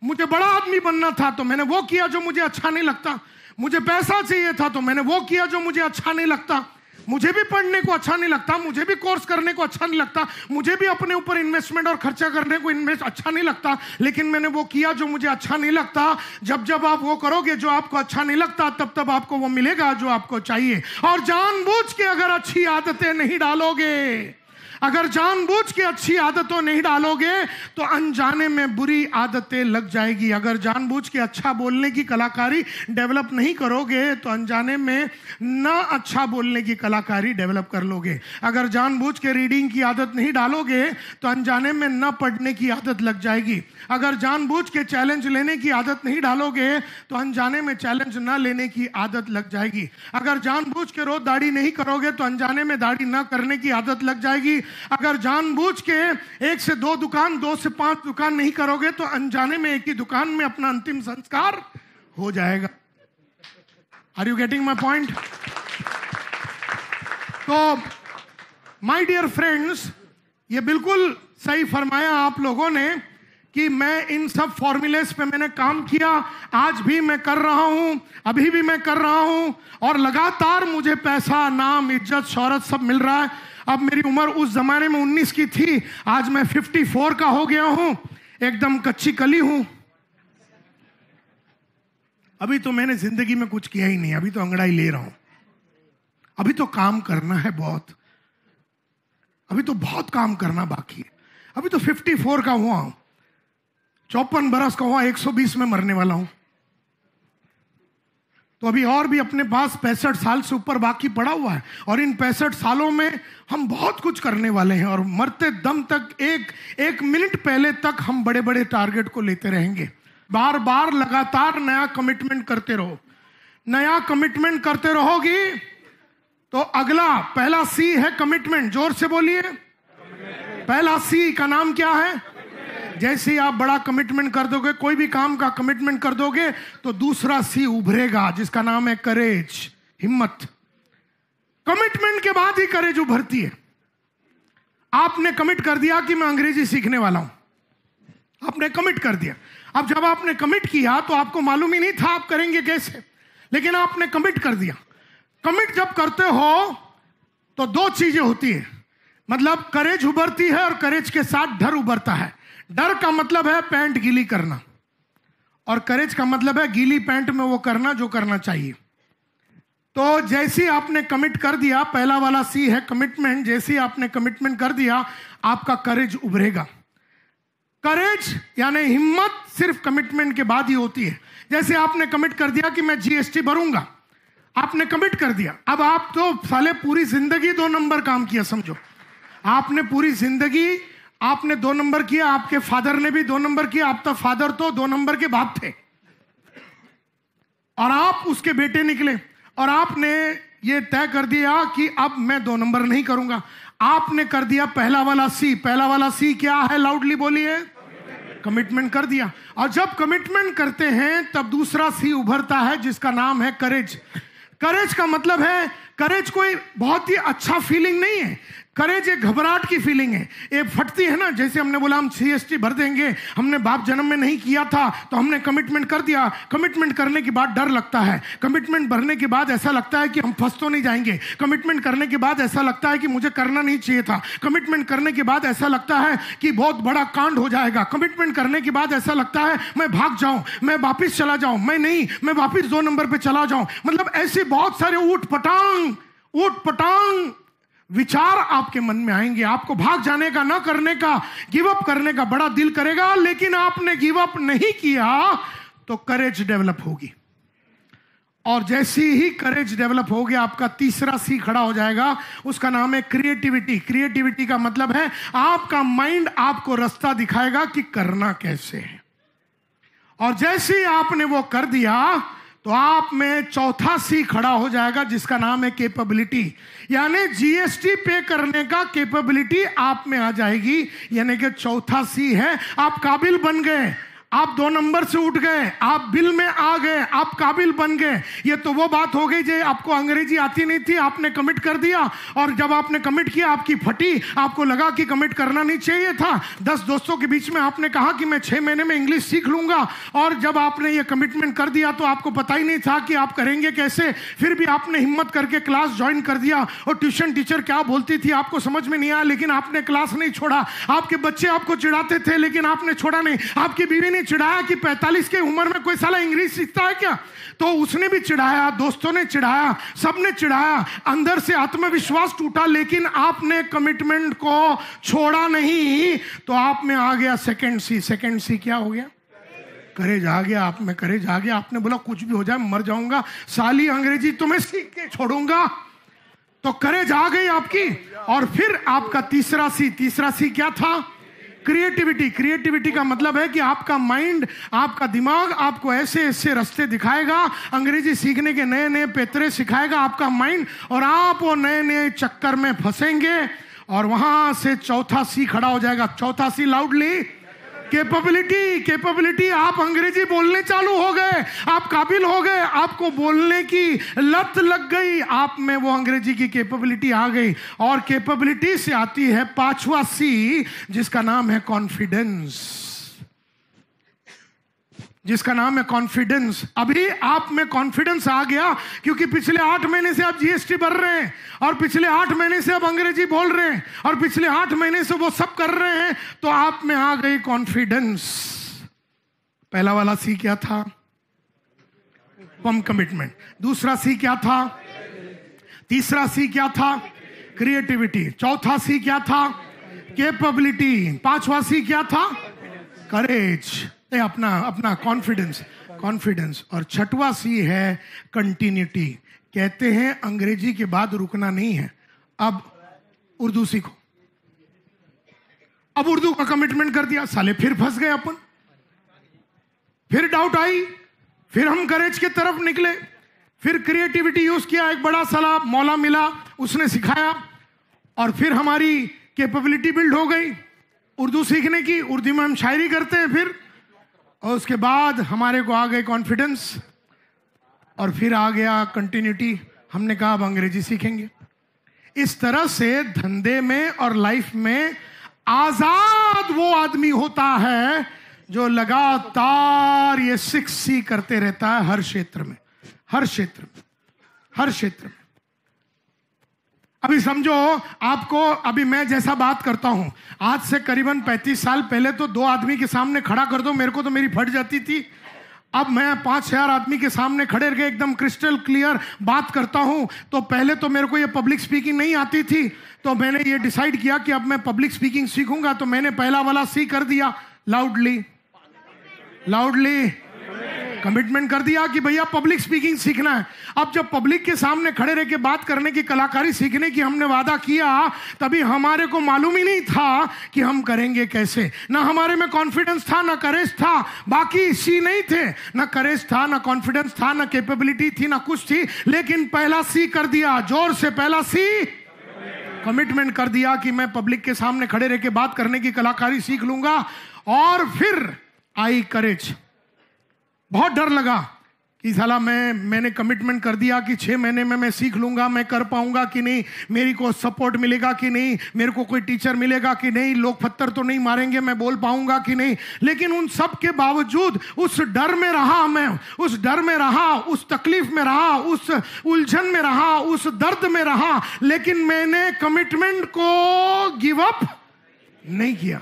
मुझे बड़ा आदमी बनना था तो मैंने वो किया जो मुझे अच्छा नहीं लगता मुझे पैसा चाहिए था तो मैंने वो किया जो मुझे अच्छा नहीं लगता मुझे भी पढ़ने को अच्छा नहीं लगता मुझे भी कोर्स करने को अच्छा नहीं लगता मुझे भी अपने ऊपर इन्वेस्टमेंट और खर्चा करने को इन्वेस्ट अच्छा नहीं लगता लेकिन मैंने वो किया जो मुझे अच्छा नहीं लगता जब जब आप वो करोगे जो आपको अच्छा नहीं लगता तब तब आपको वो मिलेगा जो आपको चाहिए और जानबूझ के अगर अच्छी आदतें नहीं डालोगे अगर जानबूझ के अच्छी आदतों नहीं डालोगे तो अनजाने में बुरी आदतें लग जाएगी अगर जानबूझ के अच्छा बोलने की कलाकारी डेवलप नहीं करोगे तो अनजाने में ना अच्छा बोलने की कलाकारी डेवलप कर लोगे अगर जानबूझ के रीडिंग की आदत नहीं डालोगे तो अनजाने में न पढ़ने की आदत लग जाएगी अगर जानबूझ के चैलेंज लेने की आदत नहीं डालोगे तो अनजाने में चैलेंज न लेने की आदत लग जाएगी अगर जानबूझ के रोज दाढ़ी नहीं करोगे तो अनजाने में दाढ़ी न करने की आदत लग जाएगी अगर जानबूझ के एक से दो दुकान दो से पांच दुकान नहीं करोगे तो अनजाने में एक ही दुकान में अपना अंतिम संस्कार हो जाएगा are you getting my point तो माई डियर फ्रेंड्स ये बिल्कुल सही फरमाया आप लोगों ने कि मैं इन सब फॉर्मूलेस पे मैंने काम किया आज भी मैं कर रहा हूं अभी भी मैं कर रहा हूं और लगातार मुझे पैसा नाम इज्जत शहरत सब मिल रहा है अब मेरी उम्र उस जमाने में 19 की थी आज मैं 54 का हो गया हूं एकदम कच्ची कली हूं अभी तो मैंने जिंदगी में कुछ किया ही नहीं अभी तो अंगड़ाई ले रहा हूं अभी तो काम करना है बहुत अभी तो बहुत काम करना बाकी है अभी तो 54 का हुआ हूं चौपन बरस का हुआ 120 में मरने वाला हूं तो अभी और भी अपने पास पैंसठ साल से ऊपर बाकी पड़ा हुआ है और इन पैंसठ सालों में हम बहुत कुछ करने वाले हैं और मरते दम तक एक एक मिनट पहले तक हम बड़े बड़े टारगेट को लेते रहेंगे बार बार लगातार नया कमिटमेंट करते रहो नया कमिटमेंट करते रहोगी तो अगला पहला सी है कमिटमेंट जोर से बोलिए पहला सी का नाम क्या है जैसे ही आप बड़ा कमिटमेंट कर दोगे कोई भी काम का कमिटमेंट कर दोगे तो दूसरा सी उभरेगा जिसका नाम है करेज हिम्मत कमिटमेंट के बाद ही करेज उभरती है आपने कमिट कर दिया कि मैं अंग्रेजी सीखने वाला हूं आपने कमिट कर दिया अब जब आपने कमिट किया तो आपको मालूम ही नहीं था आप करेंगे कैसे लेकिन आपने कमिट कर दिया कमिट जब करते हो तो दो चीजें होती है मतलब करेज उभरती है और करेज के साथ डर उभरता है डर का मतलब है पैंट गीली करना और करेज का मतलब है गीली पैंट में वो करना जो करना चाहिए तो जैसे आपने कमिट कर दिया पहला वाला सी है कमिटमेंट जैसे आपने कमिटमेंट कर दिया आपका करेज उभरेगा करेज यानी हिम्मत सिर्फ कमिटमेंट के बाद ही होती है जैसे आपने कमिट कर दिया कि मैं जीएसटी भरूंगा आपने कमिट कर दिया अब आप तो साले पूरी जिंदगी दो नंबर काम किया समझो आपने पूरी जिंदगी आपने दो नंबर किया आपके फादर ने भी दो नंबर किया आपका तो फादर तो दो नंबर के बाप थे और आप उसके बेटे निकले और आपने ये तय कर दिया कि अब मैं दो नंबर नहीं करूंगा आपने कर दिया पहला वाला सी पहला वाला सी क्या है लाउडली बोलिए कमिटमेंट कर दिया और जब कमिटमेंट करते हैं तब दूसरा सी उभरता है जिसका नाम है करेज करेज का मतलब है करेज कोई बहुत ही अच्छा फीलिंग नहीं है करेज एक घबराहट की फीलिंग है ये फटती है ना जैसे हमने बोला हम टी भर देंगे हमने बाप जन्म में नहीं किया था तो हमने कमिटमेंट कर दिया कमिटमेंट करने के बाद डर लगता है कमिटमेंट भरने के बाद ऐसा लगता है कि हम फंस तो नहीं जाएंगे कमिटमेंट करने के बाद ऐसा लगता है कि मुझे करना नहीं चाहिए था कमिटमेंट करने के बाद ऐसा लगता है कि बहुत बड़ा कांड हो जाएगा कमिटमेंट करने के बाद ऐसा लगता है मैं भाग जाऊं मैं वापिस चला जाऊं मैं नहीं मैं वापिस दो नंबर पर चला जाऊं मतलब ऐसे बहुत सारे ऊट पटांग ऊट पटांग विचार आपके मन में आएंगे आपको भाग जाने का ना करने का गिव अप करने का बड़ा दिल करेगा लेकिन आपने गिव अप नहीं किया तो करेज डेवलप होगी और जैसे ही करेज डेवलप हो गया आपका तीसरा सी खड़ा हो जाएगा उसका नाम है क्रिएटिविटी क्रिएटिविटी का मतलब है आपका माइंड आपको रास्ता दिखाएगा कि करना कैसे है और जैसे ही आपने वो कर दिया तो आप में चौथा सी खड़ा हो जाएगा जिसका नाम है कैपेबिलिटी यानी जीएसटी पे करने का कैपेबिलिटी आप में आ जाएगी यानी कि चौथा सी है आप काबिल बन गए आप दो नंबर से उठ गए आप बिल में आ गए आप काबिल बन गए ये तो वो बात हो गई जो आपको अंग्रेजी आती नहीं थी आपने कमिट कर दिया और जब आपने कमिट किया आपकी फटी आपको लगा कि कमिट करना नहीं चाहिए था दस दोस्तों के बीच में आपने कहा कि मैं छह महीने में इंग्लिश सीख लूंगा और जब आपने ये कमिटमेंट कर दिया तो आपको पता ही नहीं था कि आप करेंगे कैसे फिर भी आपने हिम्मत करके क्लास ज्वाइन कर दिया और ट्यूशन टीचर क्या बोलती थी आपको समझ में नहीं आया लेकिन आपने क्लास नहीं छोड़ा आपके बच्चे आपको चिढ़ाते थे लेकिन आपने छोड़ा नहीं आपकी बीवी ने ने चिढ़ाया कि 45 के उम्र में कोई साला इंग्लिश सीखता है क्या तो उसने भी चिढ़ाया दोस्तों ने चिढ़ाया सबने चिढ़ाया अंदर से आत्मविश्वास टूटा लेकिन आपने कमिटमेंट को छोड़ा नहीं तो आप में आ गया सेकेंड सी सेकेंड सी क्या हो गया करेज आ गया आप में करेज आ गया आपने बोला कुछ भी हो जाए मर जाऊंगा साली अंग्रेजी तुम्हें सीख के छोड़ूंगा तो करेज आ गई आपकी और फिर आपका तीसरा सी तीसरा सी क्या था क्रिएटिविटी क्रिएटिविटी का मतलब है कि आपका माइंड आपका दिमाग आपको ऐसे ऐसे रास्ते दिखाएगा अंग्रेजी सीखने के नए नए पेतरे सिखाएगा आपका माइंड और आप वो नए नए चक्कर में फंसेंगे और वहां से चौथा सी खड़ा हो जाएगा चौथा सी लाउडली कैपेबिलिटी कैपेबिलिटी आप अंग्रेजी बोलने चालू हो गए आप काबिल हो गए आपको बोलने की लत लग गई आप में वो अंग्रेजी की कैपेबिलिटी आ गई और कैपेबिलिटी से आती है पांचवा सी जिसका नाम है कॉन्फिडेंस जिसका नाम है कॉन्फिडेंस अभी आप में कॉन्फिडेंस आ गया क्योंकि पिछले आठ महीने से आप जीएसटी भर रहे हैं और पिछले आठ महीने से आप अंग्रेजी बोल रहे हैं और पिछले आठ महीने से वो सब कर रहे हैं तो आप में आ गई कॉन्फिडेंस पहला वाला सी क्या था फर्म कमिटमेंट दूसरा सी क्या था तीसरा सी क्या था क्रिएटिविटी चौथा सी क्या था केपेबिलिटी पांचवा सी क्या था करेज नहीं अपना अपना कॉन्फिडेंस कॉन्फिडेंस और छठवा सी है कंटिन्यूटी कहते हैं अंग्रेजी के बाद रुकना नहीं है अब उर्दू सीखो अब उर्दू का कमिटमेंट कर दिया साले फिर फंस गए अपन फिर डाउट आई फिर हम करेज के तरफ निकले फिर क्रिएटिविटी यूज किया एक बड़ा सलाह मौला मिला उसने सिखाया और फिर हमारी कैपेबिलिटी बिल्ड हो गई उर्दू सीखने की उर्दू में हम शायरी करते हैं फिर और उसके बाद हमारे को आ गए कॉन्फिडेंस और फिर आ गया कंटिन्यूटी हमने कहा अब अंग्रेजी सीखेंगे इस तरह से धंधे में और लाइफ में आजाद वो आदमी होता है जो लगातार ये सिक्स सी करते रहता है हर क्षेत्र में हर क्षेत्र में हर क्षेत्र में अभी समझो आपको अभी मैं जैसा बात करता हूं आज से करीबन पैंतीस साल पहले तो दो आदमी के सामने खड़ा कर दो मेरे को तो मेरी फट जाती थी अब मैं पांच हजार आदमी के सामने खड़े रहकर एकदम क्रिस्टल क्लियर बात करता हूं तो पहले तो मेरे को ये पब्लिक स्पीकिंग नहीं आती थी तो मैंने ये डिसाइड किया कि अब मैं पब्लिक स्पीकिंग सीखूंगा तो मैंने पहला वाला सी कर दिया लाउडली लाउडली कमिटमेंट कर दिया कि भैया पब्लिक स्पीकिंग सीखना है अब जब पब्लिक के सामने खड़े रह के बात करने की कलाकारी सीखने की हमने वादा किया तभी हमारे को मालूम ही नहीं था कि हम करेंगे कैसे ना हमारे में कॉन्फिडेंस था ना करेज था बाकी सी नहीं थे ना करेज था ना कॉन्फिडेंस था ना कैपेबिलिटी थी ना कुछ थी लेकिन पहला सी कर दिया जोर से पहला सी कमिटमेंट कर दिया कि मैं पब्लिक के सामने खड़े रह के बात करने की कलाकारी सीख लूंगा और फिर आई करेज बहुत डर लगा कि साला मैं मैंने कमिटमेंट कर दिया कि छः महीने में मैं सीख लूंगा मैं कर पाऊंगा कि नहीं मेरी को सपोर्ट मिलेगा कि नहीं मेरे को कोई टीचर मिलेगा कि नहीं लोग पत्थर तो नहीं मारेंगे मैं बोल पाऊंगा कि नहीं लेकिन उन सब के बावजूद उस डर में रहा मैं उस डर में रहा उस तकलीफ में रहा उस उलझन में रहा उस दर्द में रहा लेकिन मैंने कमिटमेंट को गिव अप नहीं किया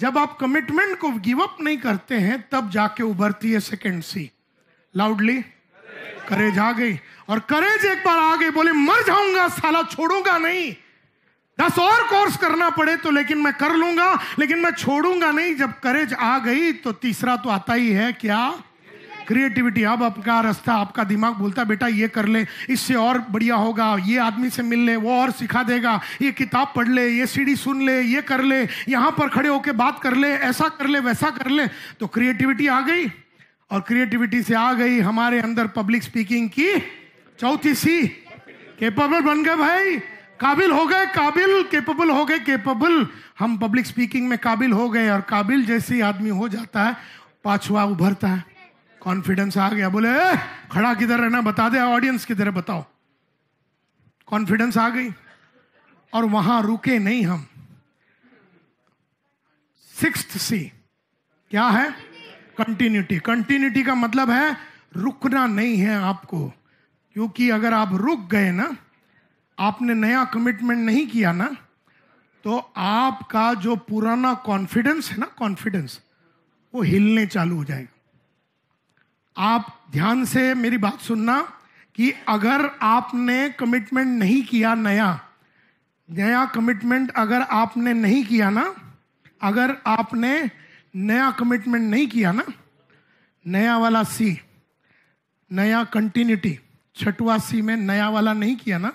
जब आप कमिटमेंट को गिव अप नहीं करते हैं तब जाके उभरती है सेकेंड सी लाउडली करेज आ गई और करेज एक बार आ गई बोले मर जाऊंगा साला छोड़ूंगा नहीं दस और कोर्स करना पड़े तो लेकिन मैं कर लूंगा लेकिन मैं छोड़ूंगा नहीं जब करेज आ गई तो तीसरा तो आता ही है क्या क्रिएटिविटी अब आपका रास्ता आपका दिमाग बोलता बेटा ये कर ले इससे और बढ़िया होगा ये आदमी से मिल ले वो और सिखा देगा ये किताब पढ़ ले ये सीढ़ी सुन ले ये कर ले यहां पर खड़े होके बात कर ले ऐसा कर ले वैसा कर ले तो क्रिएटिविटी आ गई और क्रिएटिविटी से आ गई हमारे अंदर पब्लिक स्पीकिंग की चौथी सी केपेबल बन गए भाई काबिल हो गए काबिल केपेबल हो गए केपेबल हम पब्लिक स्पीकिंग में काबिल हो गए और काबिल जैसे आदमी हो जाता है पांचवा उभरता है कॉन्फिडेंस आ गया बोले खड़ा किधर रहना बता दे ऑडियंस किधर है बताओ कॉन्फिडेंस आ गई और वहां रुके नहीं हम सिक्स सी क्या है कंटिन्यूटी कंटिन्यूटी का मतलब है रुकना नहीं है आपको क्योंकि अगर आप रुक गए ना आपने नया कमिटमेंट नहीं किया ना तो आपका जो पुराना कॉन्फिडेंस है ना कॉन्फिडेंस वो हिलने चालू हो जाएगा आप ध्यान से मेरी बात सुनना कि अगर आपने कमिटमेंट नहीं किया नया नया कमिटमेंट अगर आपने नहीं किया ना अगर आपने नया कमिटमेंट नहीं किया ना नया वाला सी नया कंटिन्यूटी छठवा सी में नया वाला नहीं किया ना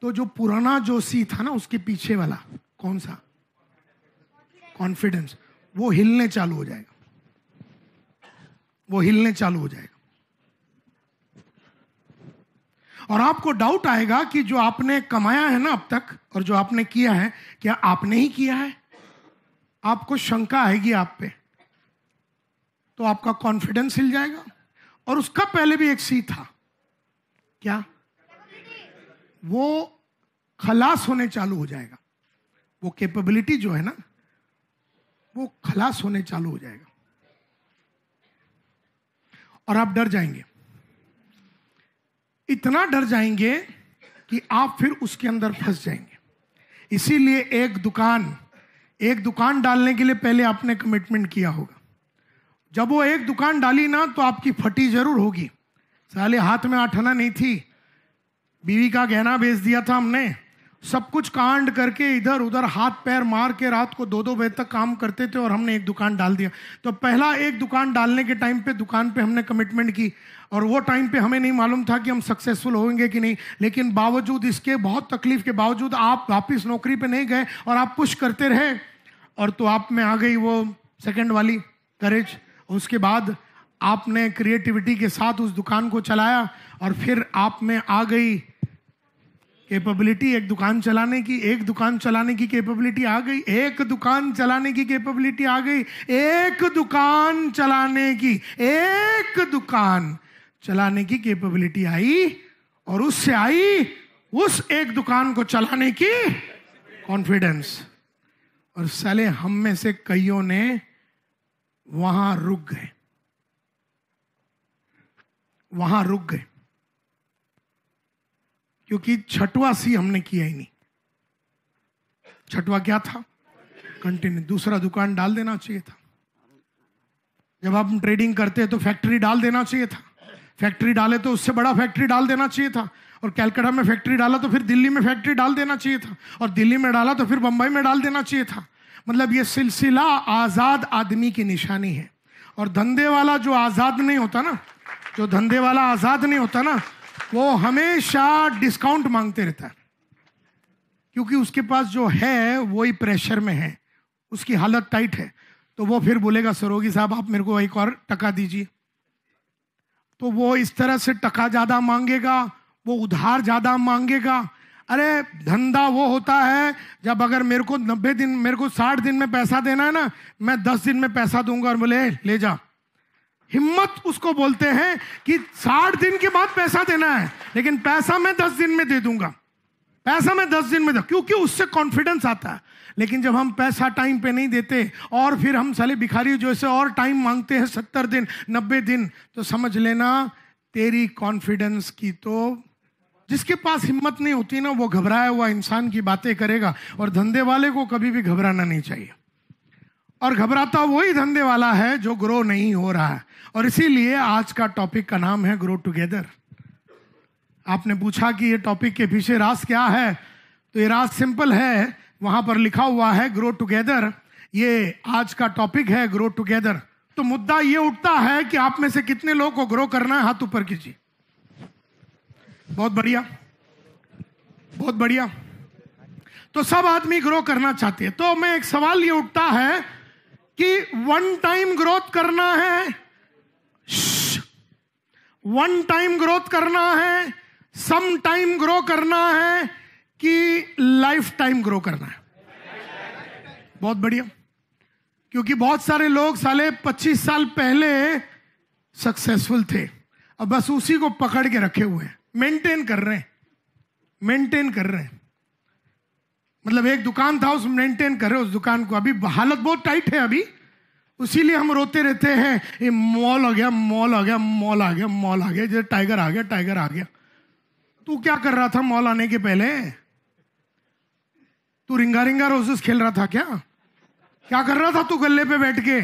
तो जो पुराना जो सी था ना उसके पीछे वाला कौन सा कॉन्फिडेंस वो हिलने चालू हो जाएगा वो हिलने चालू हो जाएगा और आपको डाउट आएगा कि जो आपने कमाया है ना अब तक और जो आपने किया है क्या आपने ही किया है आपको शंका आएगी आप पे तो आपका कॉन्फिडेंस हिल जाएगा और उसका पहले भी एक सी था क्या वो खलास होने चालू हो जाएगा वो कैपेबिलिटी जो है ना वो खलास होने चालू हो जाएगा और आप डर जाएंगे इतना डर जाएंगे कि आप फिर उसके अंदर फंस जाएंगे इसीलिए एक दुकान एक दुकान डालने के लिए पहले आपने कमिटमेंट किया होगा जब वो एक दुकान डाली ना तो आपकी फटी जरूर होगी साले हाथ में आठना नहीं थी बीवी का गहना बेच दिया था हमने सब कुछ कांड करके इधर उधर हाथ पैर मार के रात को दो दो बजे तक काम करते थे और हमने एक दुकान डाल दिया तो पहला एक दुकान डालने के टाइम पे दुकान पे हमने कमिटमेंट की और वो टाइम पे हमें नहीं मालूम था कि हम सक्सेसफुल होंगे कि नहीं लेकिन बावजूद इसके बहुत तकलीफ के बावजूद आप वापस नौकरी पे नहीं गए और आप पुश करते रहे और तो आप में आ गई वो सेकेंड वाली करेज उसके बाद आपने क्रिएटिविटी के साथ उस दुकान को चलाया और फिर आप में आ गई कैपेबिलिटी एक दुकान चलाने की एक दुकान चलाने की कैपेबिलिटी आ गई एक दुकान चलाने की कैपेबिलिटी आ गई एक दुकान चलाने की एक दुकान चलाने की कैपेबिलिटी आई और उससे आई उस एक दुकान को चलाने की कॉन्फिडेंस और साले हम में से कईयों ने वहां रुक गए वहां रुक गए क्योंकि छठवा सी हमने किया ही नहीं छठवा क्या था कंटिन्यू दूसरा दुकान डाल देना चाहिए था जब आप ट्रेडिंग करते हैं तो फैक्ट्री डाल देना चाहिए था फैक्ट्री डाले तो उससे बड़ा फैक्ट्री डाल देना चाहिए था और कैलकाटा में फैक्ट्री डाला तो फिर दिल्ली में फैक्ट्री डाल देना चाहिए था और दिल्ली में डाला तो फिर बंबई में डाल देना चाहिए था मतलब ये सिलसिला आज़ाद आदमी की निशानी है और धंधे वाला जो आज़ाद नहीं होता ना जो धंधे वाला आज़ाद नहीं होता ना वो हमेशा डिस्काउंट मांगते रहता है क्योंकि उसके पास जो है वो ही प्रेशर में है उसकी हालत टाइट है तो वो फिर बोलेगा सरोगी साहब आप मेरे को एक और टका दीजिए तो वो इस तरह से टका ज़्यादा मांगेगा वो उधार ज़्यादा मांगेगा अरे धंधा वो होता है जब अगर मेरे को नब्बे दिन मेरे को साठ दिन में पैसा देना है ना मैं दस दिन में पैसा दूंगा और बोले ले जा हिम्मत उसको बोलते हैं कि साठ दिन के बाद पैसा देना है लेकिन पैसा मैं दस दिन में दे दूंगा पैसा मैं दस दिन में दे क्योंकि उससे कॉन्फिडेंस आता है लेकिन जब हम पैसा टाइम पे नहीं देते और फिर हम साले भिखारी जो ऐसे और टाइम मांगते हैं सत्तर दिन नब्बे दिन तो समझ लेना तेरी कॉन्फिडेंस की तो जिसके पास हिम्मत नहीं होती ना वो घबराया हुआ इंसान की बातें करेगा और धंधे वाले को कभी भी घबराना नहीं चाहिए और घबराता वही धंधे वाला है जो ग्रो नहीं हो रहा है और इसीलिए आज का टॉपिक का नाम है ग्रो टुगेदर आपने पूछा कि ये टॉपिक के पीछे राज क्या है तो ये राज सिंपल है वहां पर लिखा हुआ है ग्रो टुगेदर ये आज का टॉपिक है ग्रो टुगेदर तो मुद्दा ये उठता है कि आप में से कितने लोगों को ग्रो करना है हाथ ऊपर कीजिए बहुत बढ़िया बहुत बढ़िया तो सब आदमी ग्रो करना चाहते हैं तो मैं एक सवाल ये उठता है कि वन टाइम ग्रोथ करना है वन टाइम ग्रोथ करना है सम टाइम ग्रो करना है कि लाइफ टाइम ग्रो करना है बहुत बढ़िया क्योंकि बहुत सारे लोग साले 25 साल पहले सक्सेसफुल थे अब बस उसी को पकड़ के रखे हुए हैं मेंटेन कर रहे हैं मेंटेन कर रहे हैं मतलब एक दुकान था उस मेंटेन कर रहे उस दुकान को अभी हालत बहुत टाइट है अभी उसीलिए हम रोते रहते हैं ये मॉल आ गया मॉल आ गया मॉल आ गया मॉल आ गया जैसे टाइगर आ गया टाइगर आ गया तू क्या कर रहा था मॉल आने के पहले तू रिंगा रिंगा रोजेस खेल रहा था क्या क्या कर रहा था तू गले पे बैठ के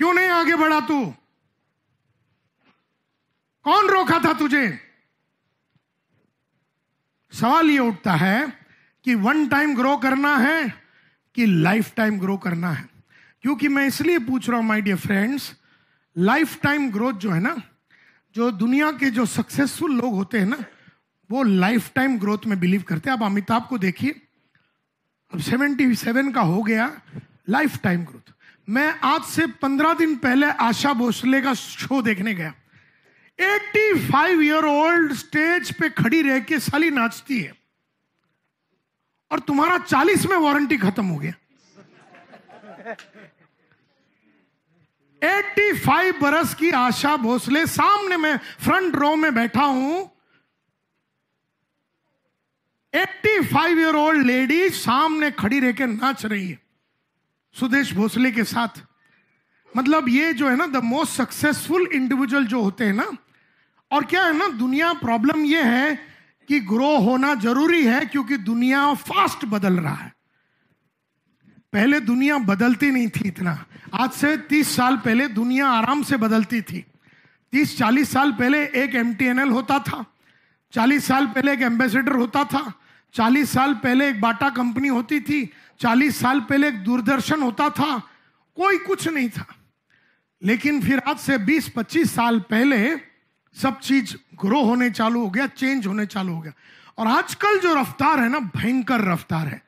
क्यों नहीं आगे बढ़ा तू कौन रोका था तुझे सवाल ये उठता है कि वन टाइम ग्रो करना है कि लाइफ टाइम ग्रो करना है क्योंकि मैं इसलिए पूछ रहा हूं my dear friends life time growth जो है ना जो दुनिया के जो सक्सेसफुल लोग होते हैं ना वो लाइफ टाइम ग्रोथ में बिलीव करते हैं अब अमिताभ को देखिए अब सेवेंटी सेवन का हो गया लाइफ टाइम ग्रोथ मैं आज से पंद्रह दिन पहले आशा भोसले का शो देखने गया 85 फाइव ईयर ओल्ड स्टेज पे खड़ी रह के साली नाचती है और तुम्हारा 40 में वारंटी खत्म हो गया एट्टी फाइव बरस की आशा भोसले सामने में फ्रंट रो में बैठा हूं फाइव ईयर ओल्ड लेडी सामने खड़ी रहकर नाच रही है सुदेश भोसले के साथ मतलब ये जो है ना द मोस्ट सक्सेसफुल इंडिविजुअल जो होते हैं ना और क्या है ना दुनिया प्रॉब्लम ये है कि ग्रो होना जरूरी है क्योंकि दुनिया फास्ट बदल रहा है पहले दुनिया बदलती नहीं थी इतना आज से तीस साल पहले दुनिया आराम से बदलती थी तीस चालीस साल पहले एक एम होता था चालीस साल पहले एक एम्बेसडर होता था चालीस साल पहले एक बाटा कंपनी होती थी चालीस साल पहले एक दूरदर्शन होता था कोई कुछ नहीं था लेकिन फिर आज से 20-25 साल पहले सब चीज ग्रो होने चालू हो गया चेंज होने चालू हो गया और आजकल जो रफ्तार है ना भयंकर रफ्तार है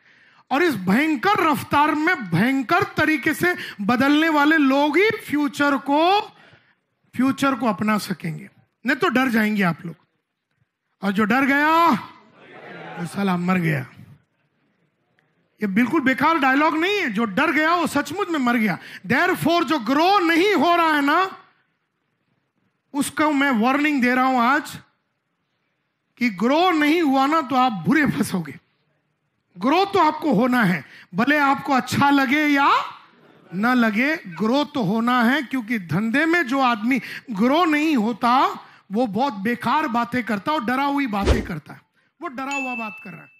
और इस भयंकर रफ्तार में भयंकर तरीके से बदलने वाले लोग ही फ्यूचर को फ्यूचर को अपना सकेंगे नहीं तो डर जाएंगे आप लोग और जो डर गया वो सलाम मर गया ये बिल्कुल बेकार डायलॉग नहीं है जो डर गया वो सचमुच में मर गया देर फोर जो ग्रो नहीं हो रहा है ना उसको मैं वार्निंग दे रहा हूं आज कि ग्रो नहीं हुआ ना तो आप बुरे फंसोगे ग्रो तो आपको होना है भले आपको अच्छा लगे या ना लगे ग्रो तो होना है क्योंकि धंधे में जो आदमी ग्रो नहीं होता वो बहुत बेकार बातें करता और डरा हुई बातें करता है वो डरा हुआ बात कर रहा है